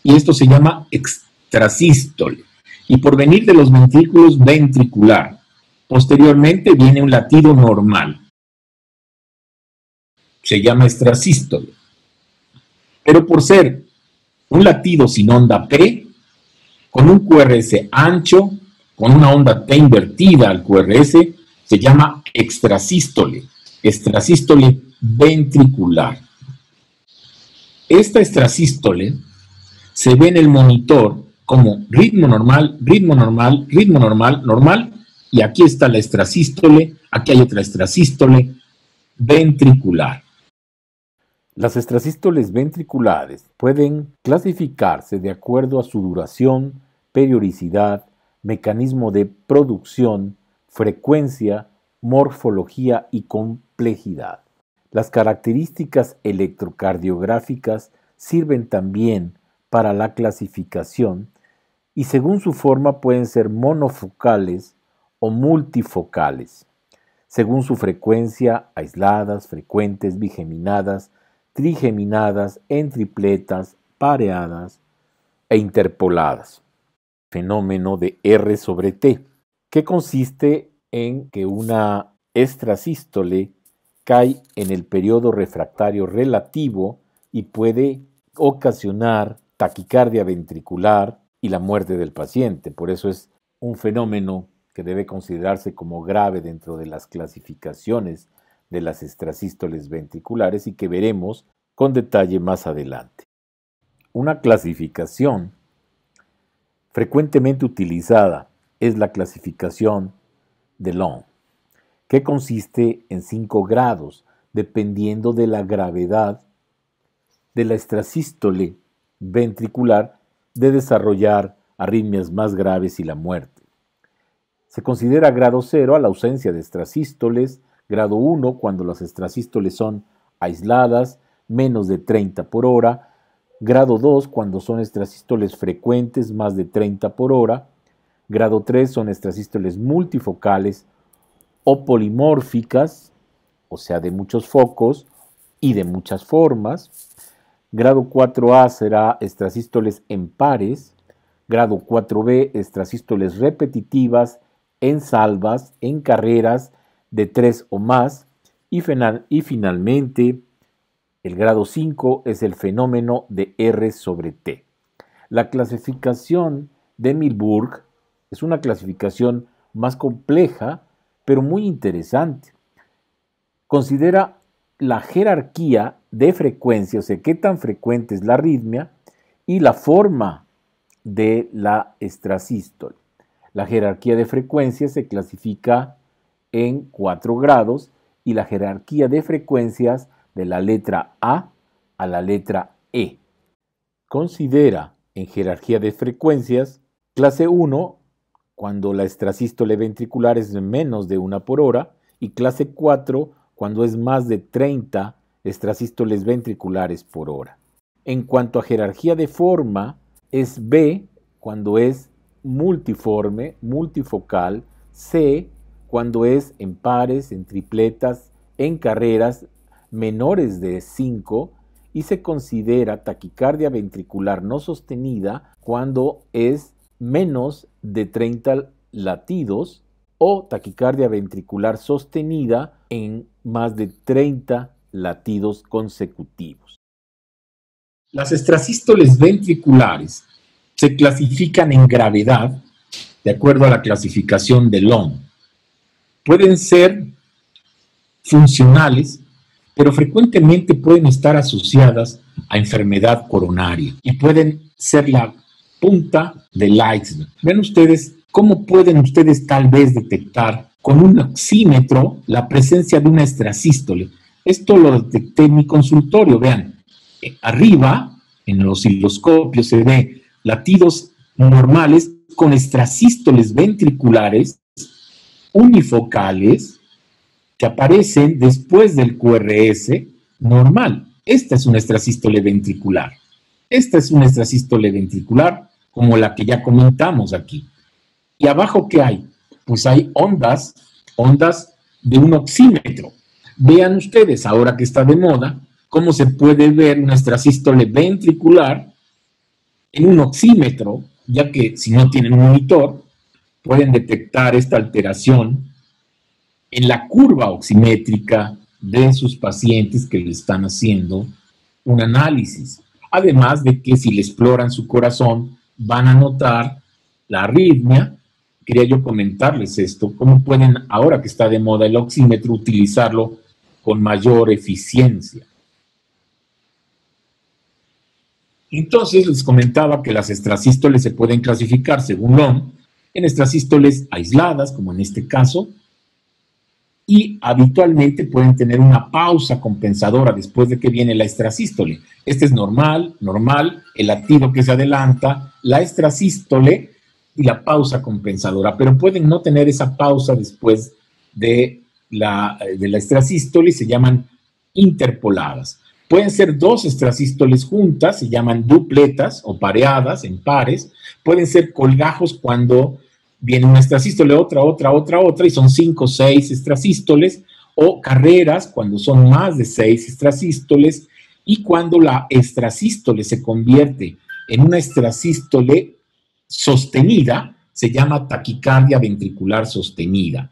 y esto se llama extrasístole. Y por venir de los ventrículos ventricular, posteriormente viene un latido normal. Se llama extrasístole. Pero por ser un latido sin onda P, con un QRS ancho, con una onda T invertida al QRS, se llama extrasístole, extrasístole ventricular. Esta estrasístole se ve en el monitor como ritmo normal, ritmo normal, ritmo normal, normal, y aquí está la extrasístole, aquí hay otra extrasístole ventricular. Las estrasístoles ventriculares pueden clasificarse de acuerdo a su duración, periodicidad, mecanismo de producción, frecuencia, morfología y complejidad. Las características electrocardiográficas sirven también para la clasificación y según su forma pueden ser monofocales o multifocales, según su frecuencia, aisladas, frecuentes, bigeminadas, trigeminadas, en tripletas, pareadas e interpoladas. Fenómeno de R sobre T, que consiste en que una extrasístole cae en el periodo refractario relativo y puede ocasionar taquicardia ventricular y la muerte del paciente. Por eso es un fenómeno que debe considerarse como grave dentro de las clasificaciones de las estrasístoles ventriculares y que veremos con detalle más adelante. Una clasificación frecuentemente utilizada es la clasificación de Long que consiste en cinco grados, dependiendo de la gravedad de la extrasístole ventricular de desarrollar arritmias más graves y la muerte. Se considera grado 0 a la ausencia de extrasístoles, grado 1 cuando las extrasístoles son aisladas, menos de 30 por hora, grado 2 cuando son extrasístoles frecuentes, más de 30 por hora, grado 3 son extrasístoles multifocales o polimórficas, o sea, de muchos focos y de muchas formas. Grado 4A será extrasístoles en pares. Grado 4B, extrasístoles repetitivas en salvas, en carreras de tres o más. Y, y finalmente, el grado 5 es el fenómeno de R sobre T. La clasificación de Milburg es una clasificación más compleja pero muy interesante. Considera la jerarquía de frecuencia, o sea, qué tan frecuente es la arritmia y la forma de la estrasístole. La jerarquía de frecuencias se clasifica en cuatro grados y la jerarquía de frecuencias de la letra A a la letra E. Considera en jerarquía de frecuencias clase 1 cuando la estrasístole ventricular es menos de una por hora y clase 4 cuando es más de 30 estrasístoles ventriculares por hora. En cuanto a jerarquía de forma, es B cuando es multiforme, multifocal, C cuando es en pares, en tripletas, en carreras menores de 5 y se considera taquicardia ventricular no sostenida cuando es menos de 30 latidos o taquicardia ventricular sostenida en más de 30 latidos consecutivos. Las estracístoles ventriculares se clasifican en gravedad de acuerdo a la clasificación de Long. Pueden ser funcionales, pero frecuentemente pueden estar asociadas a enfermedad coronaria y pueden ser la punta de iceberg. Ven ustedes cómo pueden ustedes tal vez detectar con un oxímetro la presencia de una estrasístole. Esto lo detecté en mi consultorio, vean. Eh, arriba, en los osciloscopios, se ven latidos normales con estrasístoles ventriculares unifocales que aparecen después del QRS normal. Esta es una estrasístole ventricular. Esta es una estrasístole ventricular como la que ya comentamos aquí. ¿Y abajo qué hay? Pues hay ondas, ondas de un oxímetro. Vean ustedes, ahora que está de moda, cómo se puede ver nuestra sístole ventricular en un oxímetro, ya que si no tienen un monitor, pueden detectar esta alteración en la curva oximétrica de sus pacientes que le están haciendo un análisis. Además de que si le exploran su corazón, van a notar la arritmia. Quería yo comentarles esto, cómo pueden, ahora que está de moda el oxímetro, utilizarlo con mayor eficiencia. Entonces les comentaba que las estrasístoles se pueden clasificar según LOM en extrasístoles aisladas, como en este caso, y habitualmente pueden tener una pausa compensadora después de que viene la estrasístole. Este es normal, normal, el latido que se adelanta, la estrasístole y la pausa compensadora, pero pueden no tener esa pausa después de la, eh, de la se llaman interpoladas. Pueden ser dos estrasístoles juntas, se llaman dupletas o pareadas en pares, pueden ser colgajos cuando viene una extrasístole, otra, otra, otra, otra, y son cinco, seis extrasístoles, o carreras cuando son más de seis extrasístoles, y cuando la extrasístole se convierte en una extrasístole sostenida, se llama taquicardia ventricular sostenida.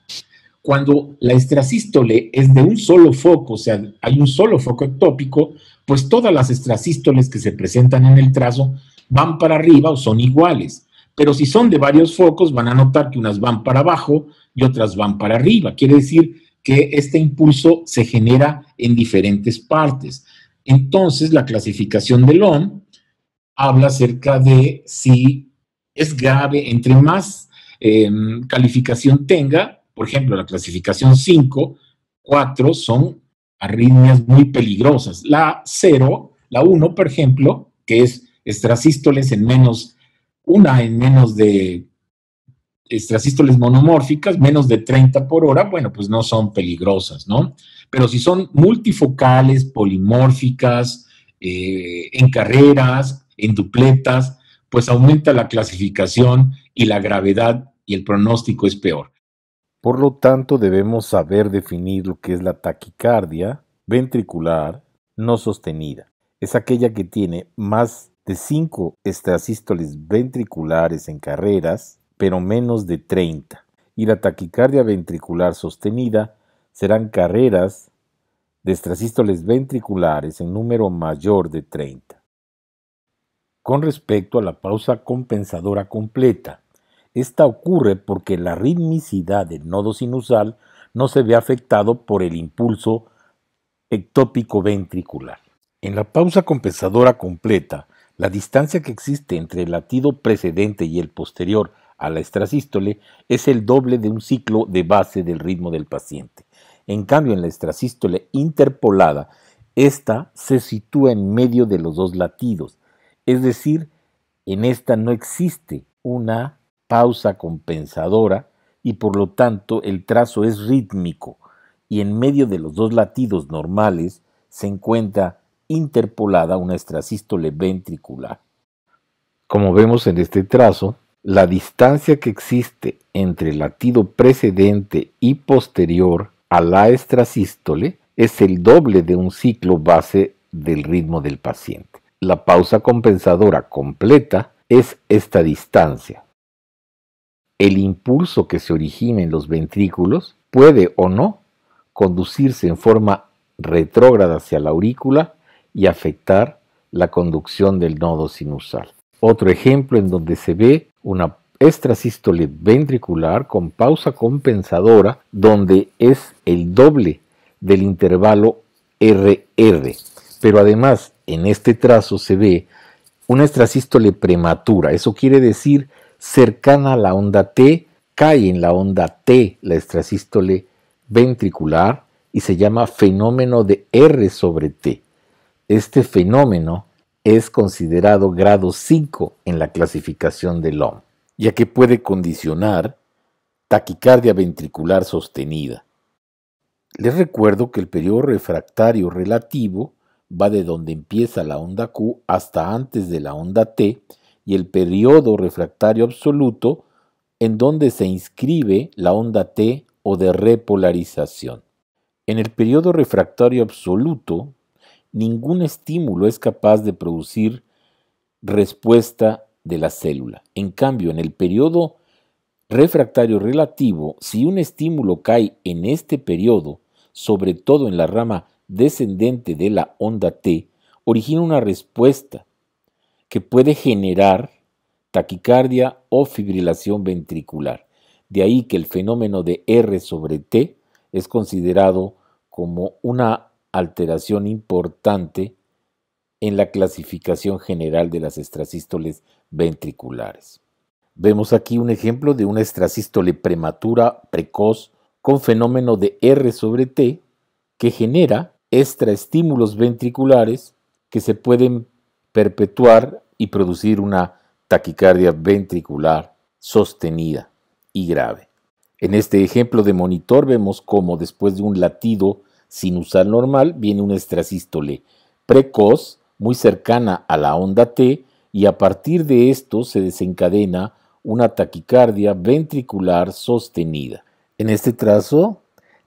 Cuando la extrasístole es de un solo foco, o sea, hay un solo foco ectópico, pues todas las extrasístoles que se presentan en el trazo van para arriba o son iguales pero si son de varios focos, van a notar que unas van para abajo y otras van para arriba. Quiere decir que este impulso se genera en diferentes partes. Entonces, la clasificación del LOM habla acerca de si es grave, entre más em, calificación tenga, por ejemplo, la clasificación 5, 4 son arritmias muy peligrosas. La 0, la 1, por ejemplo, que es extrasístoles en menos una en menos de estrasístoles monomórficas, menos de 30 por hora, bueno, pues no son peligrosas, ¿no? Pero si son multifocales, polimórficas, eh, en carreras, en dupletas, pues aumenta la clasificación y la gravedad y el pronóstico es peor. Por lo tanto, debemos saber definir lo que es la taquicardia ventricular no sostenida. Es aquella que tiene más de 5 estrasístoles ventriculares en carreras, pero menos de 30. Y la taquicardia ventricular sostenida serán carreras de estrasístoles ventriculares en número mayor de 30. Con respecto a la pausa compensadora completa, esta ocurre porque la ritmicidad del nodo sinusal no se ve afectado por el impulso ectópico ventricular. En la pausa compensadora completa, la distancia que existe entre el latido precedente y el posterior a la extrasístole es el doble de un ciclo de base del ritmo del paciente. En cambio, en la extrasístole interpolada, esta se sitúa en medio de los dos latidos, es decir, en esta no existe una pausa compensadora y por lo tanto el trazo es rítmico y en medio de los dos latidos normales se encuentra interpolada una estrasístole ventricular. Como vemos en este trazo, la distancia que existe entre el latido precedente y posterior a la estrasístole es el doble de un ciclo base del ritmo del paciente. La pausa compensadora completa es esta distancia. El impulso que se origina en los ventrículos puede o no conducirse en forma retrógrada hacia la aurícula y afectar la conducción del nodo sinusal. Otro ejemplo en donde se ve una extrasístole ventricular con pausa compensadora donde es el doble del intervalo RR. Pero además en este trazo se ve una extrasístole prematura, eso quiere decir cercana a la onda T, cae en la onda T la extrasístole ventricular y se llama fenómeno de R sobre T. Este fenómeno es considerado grado 5 en la clasificación del LOM, ya que puede condicionar taquicardia ventricular sostenida. Les recuerdo que el periodo refractario relativo va de donde empieza la onda Q hasta antes de la onda T y el periodo refractario absoluto en donde se inscribe la onda T o de repolarización. En el periodo refractario absoluto ningún estímulo es capaz de producir respuesta de la célula. En cambio, en el periodo refractario relativo, si un estímulo cae en este periodo, sobre todo en la rama descendente de la onda T, origina una respuesta que puede generar taquicardia o fibrilación ventricular. De ahí que el fenómeno de R sobre T es considerado como una alteración importante en la clasificación general de las estrasístoles ventriculares. Vemos aquí un ejemplo de una estrasístole prematura precoz con fenómeno de R sobre T que genera extraestímulos ventriculares que se pueden perpetuar y producir una taquicardia ventricular sostenida y grave. En este ejemplo de monitor vemos cómo después de un latido sinusal normal viene una extrasístole precoz muy cercana a la onda T y a partir de esto se desencadena una taquicardia ventricular sostenida. En este trazo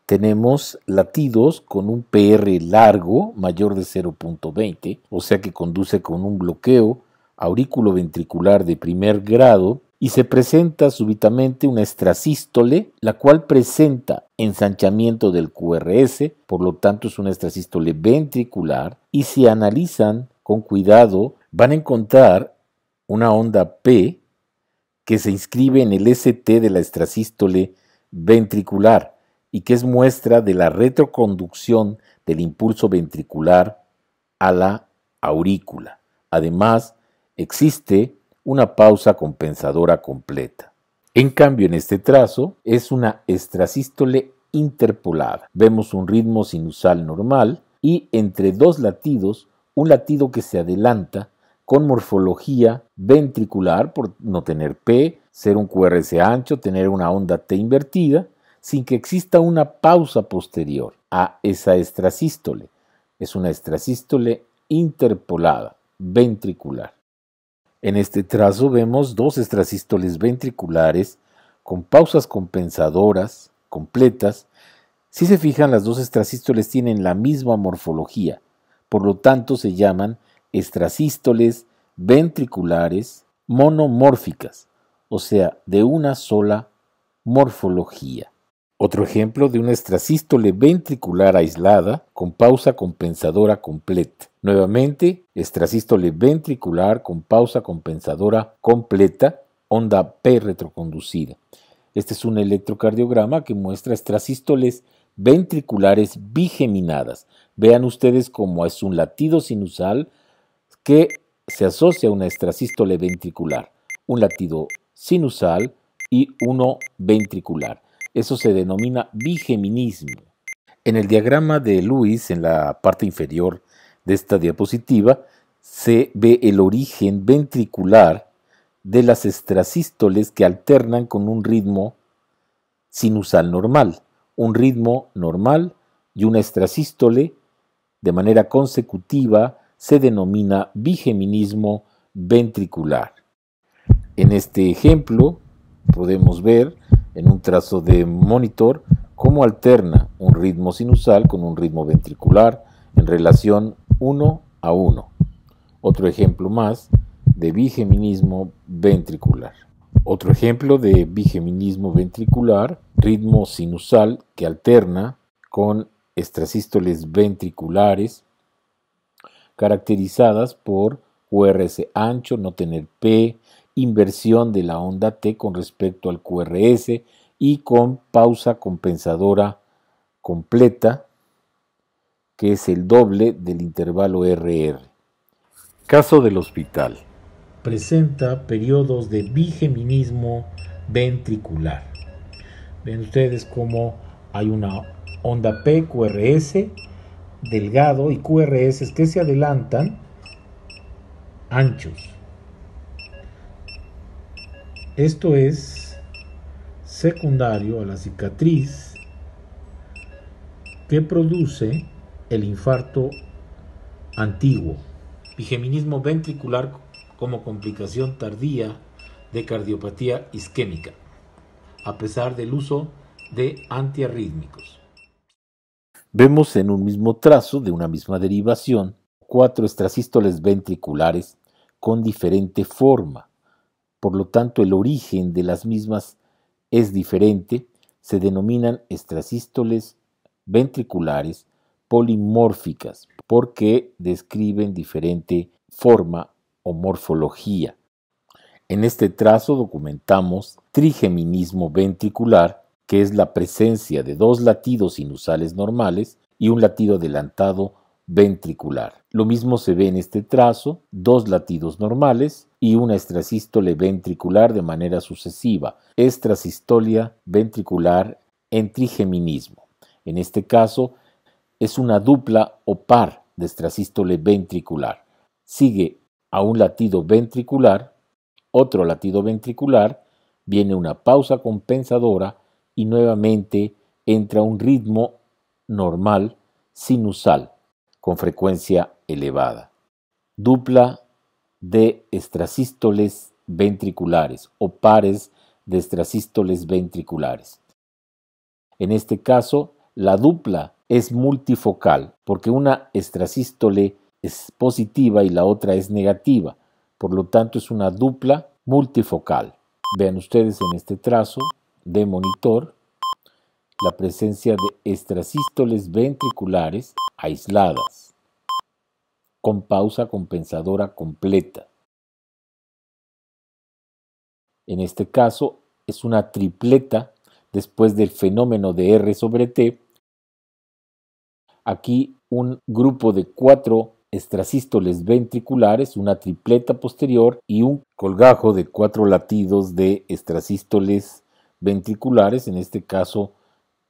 tenemos latidos con un PR largo mayor de 0.20, o sea que conduce con un bloqueo auriculoventricular de primer grado y se presenta súbitamente una estrasístole, la cual presenta ensanchamiento del QRS, por lo tanto es una estrasístole ventricular, y si analizan con cuidado van a encontrar una onda P que se inscribe en el ST de la estrasístole ventricular y que es muestra de la retroconducción del impulso ventricular a la aurícula. Además, existe una pausa compensadora completa. En cambio, en este trazo es una extrasístole interpolada. Vemos un ritmo sinusal normal y entre dos latidos, un latido que se adelanta con morfología ventricular por no tener P, ser un QRS ancho, tener una onda T invertida, sin que exista una pausa posterior a esa extrasístole. Es una extrasístole interpolada, ventricular. En este trazo vemos dos extrasístoles ventriculares con pausas compensadoras completas. Si se fijan, las dos extrasístoles tienen la misma morfología, por lo tanto se llaman extrasístoles ventriculares monomórficas, o sea, de una sola morfología. Otro ejemplo de una estrasístole ventricular aislada con pausa compensadora completa. Nuevamente, estrasístole ventricular con pausa compensadora completa, onda P retroconducida. Este es un electrocardiograma que muestra estrasístoles ventriculares bigeminadas. Vean ustedes cómo es un latido sinusal que se asocia a una estrasístole ventricular, un latido sinusal y uno ventricular. Eso se denomina bigeminismo. En el diagrama de Lewis, en la parte inferior de esta diapositiva, se ve el origen ventricular de las extrasístoles que alternan con un ritmo sinusal normal, un ritmo normal y una extrasístole de manera consecutiva se denomina bigeminismo ventricular. En este ejemplo podemos ver en un trazo de monitor cómo alterna un ritmo sinusal con un ritmo ventricular en relación 1 a 1. Otro ejemplo más de bigeminismo ventricular. Otro ejemplo de bigeminismo ventricular, ritmo sinusal que alterna con estrasístoles ventriculares caracterizadas por URS ancho, no tener P, inversión de la onda T con respecto al QRS y con pausa compensadora completa, que es el doble del intervalo RR. Caso del hospital. Presenta periodos de bigeminismo ventricular. Ven ustedes cómo hay una onda P, QRS, delgado y QRS que se adelantan anchos esto es secundario a la cicatriz que produce el infarto antiguo. higeminismo ventricular como complicación tardía de cardiopatía isquémica, a pesar del uso de antiarrítmicos. Vemos en un mismo trazo de una misma derivación cuatro extrasístoles ventriculares con diferente forma por lo tanto el origen de las mismas es diferente, se denominan estrasístoles ventriculares polimórficas porque describen diferente forma o morfología. En este trazo documentamos trigeminismo ventricular, que es la presencia de dos latidos sinusales normales y un latido adelantado ventricular. Lo mismo se ve en este trazo, dos latidos normales y una extrasístole ventricular de manera sucesiva, extrasistolia ventricular en trigeminismo. En este caso, es una dupla o par de extrasístole ventricular. Sigue a un latido ventricular, otro latido ventricular, viene una pausa compensadora y nuevamente entra un ritmo normal sinusal con frecuencia elevada. Dupla de estrasístoles ventriculares o pares de estrasístoles ventriculares. En este caso, la dupla es multifocal porque una estrasístole es positiva y la otra es negativa. Por lo tanto, es una dupla multifocal. Vean ustedes en este trazo de monitor la presencia de estrasístoles ventriculares aisladas, con pausa compensadora completa. En este caso es una tripleta después del fenómeno de R sobre T. Aquí un grupo de cuatro estracístoles ventriculares, una tripleta posterior y un colgajo de cuatro latidos de estracístoles ventriculares, en este caso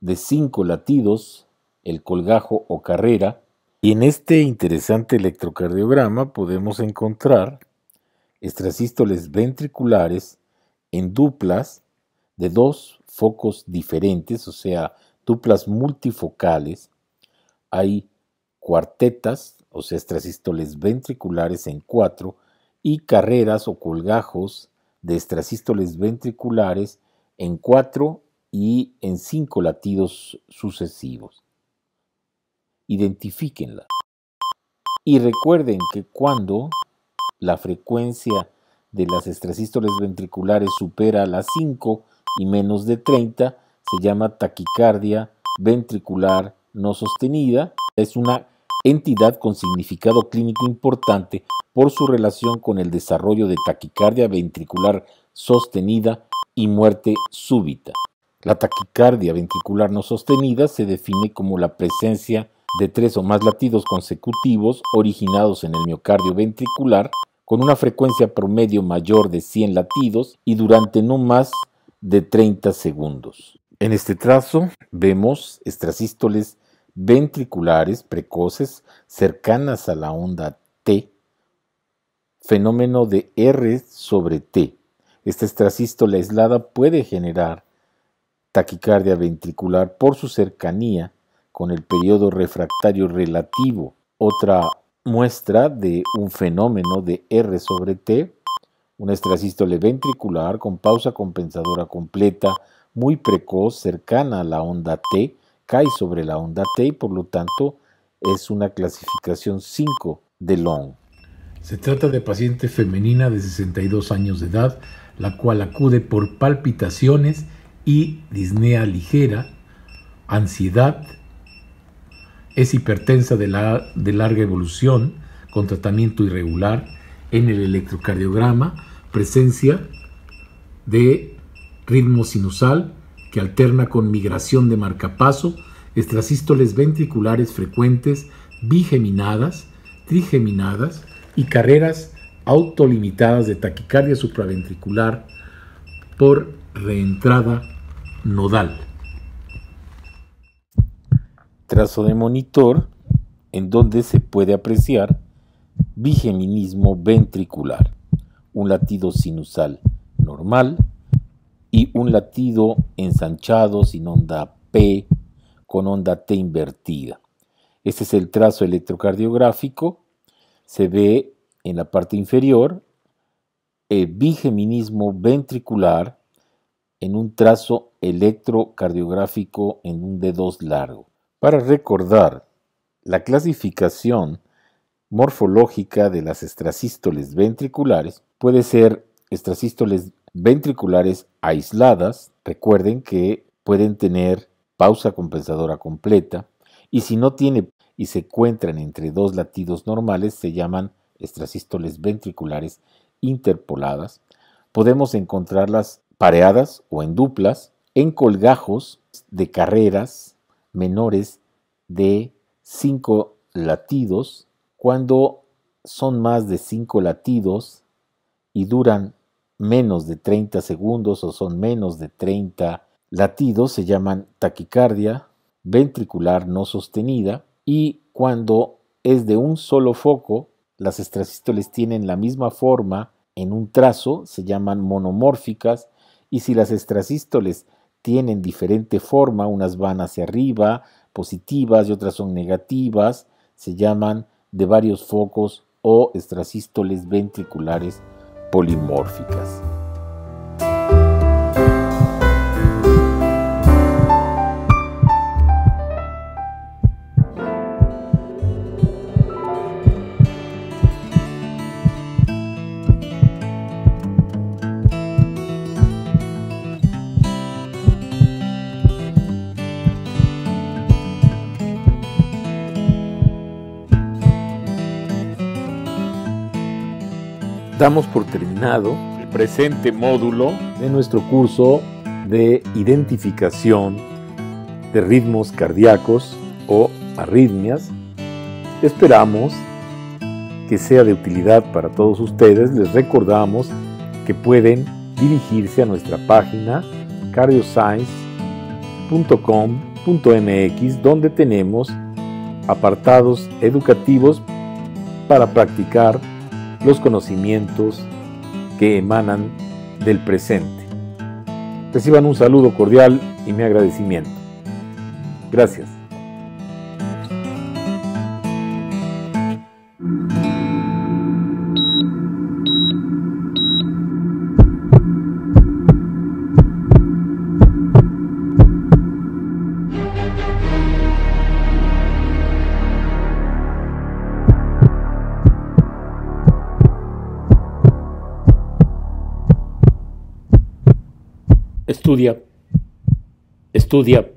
de cinco latidos el colgajo o carrera, y en este interesante electrocardiograma podemos encontrar estrasístoles ventriculares en duplas de dos focos diferentes, o sea, duplas multifocales. Hay cuartetas, o sea, extrasístoles ventriculares en cuatro, y carreras o colgajos de estrasístoles ventriculares en cuatro y en cinco latidos sucesivos identifíquenla. Y recuerden que cuando la frecuencia de las estresístoles ventriculares supera las 5 y menos de 30, se llama taquicardia ventricular no sostenida. Es una entidad con significado clínico importante por su relación con el desarrollo de taquicardia ventricular sostenida y muerte súbita. La taquicardia ventricular no sostenida se define como la presencia de tres o más latidos consecutivos originados en el miocardio ventricular con una frecuencia promedio mayor de 100 latidos y durante no más de 30 segundos. En este trazo vemos estracístoles ventriculares precoces cercanas a la onda T, fenómeno de R sobre T. Esta estracístola aislada puede generar taquicardia ventricular por su cercanía con el periodo refractario relativo, otra muestra de un fenómeno de R sobre T, una estrasístole ventricular con pausa compensadora completa, muy precoz, cercana a la onda T, cae sobre la onda T y por lo tanto es una clasificación 5 de Long. Se trata de paciente femenina de 62 años de edad, la cual acude por palpitaciones y disnea ligera, ansiedad, es hipertensa de, larga evolución, con tratamiento irregular. En el electrocardiograma, presencia de ritmo sinusal que alterna con migración de marcapaso, extrasístoles ventriculares frecuentes, bigeminadas, trigeminadas y carreras autolimitadas de taquicardia supraventricular por reentrada nodal trazo de monitor en donde se puede apreciar bigeminismo ventricular, un latido sinusal normal y un latido ensanchado sin onda P con onda T invertida. Este es el trazo electrocardiográfico. Se ve en la parte inferior el eh, bigeminismo ventricular en un trazo electrocardiográfico en un dedo largo para recordar la clasificación morfológica de las estracístoles ventriculares puede ser estracístoles ventriculares aisladas, recuerden que pueden tener pausa compensadora completa y si no tiene y se encuentran entre dos latidos normales se llaman estracístoles ventriculares interpoladas. Podemos encontrarlas pareadas o en duplas, en colgajos de carreras menores de 5 latidos, cuando son más de 5 latidos y duran menos de 30 segundos o son menos de 30 latidos, se llaman taquicardia ventricular no sostenida y cuando es de un solo foco, las estracístoles tienen la misma forma en un trazo, se llaman monomórficas y si las extrasístoles tienen diferente forma, unas van hacia arriba, positivas y otras son negativas, se llaman de varios focos o extrasístoles ventriculares polimórficas. damos por terminado el presente módulo de nuestro curso de identificación de ritmos cardíacos o arritmias. Esperamos que sea de utilidad para todos ustedes. Les recordamos que pueden dirigirse a nuestra página cardioscience.com.mx donde tenemos apartados educativos para practicar los conocimientos que emanan del presente. Reciban un saludo cordial y mi agradecimiento. Gracias. Estudia, estudia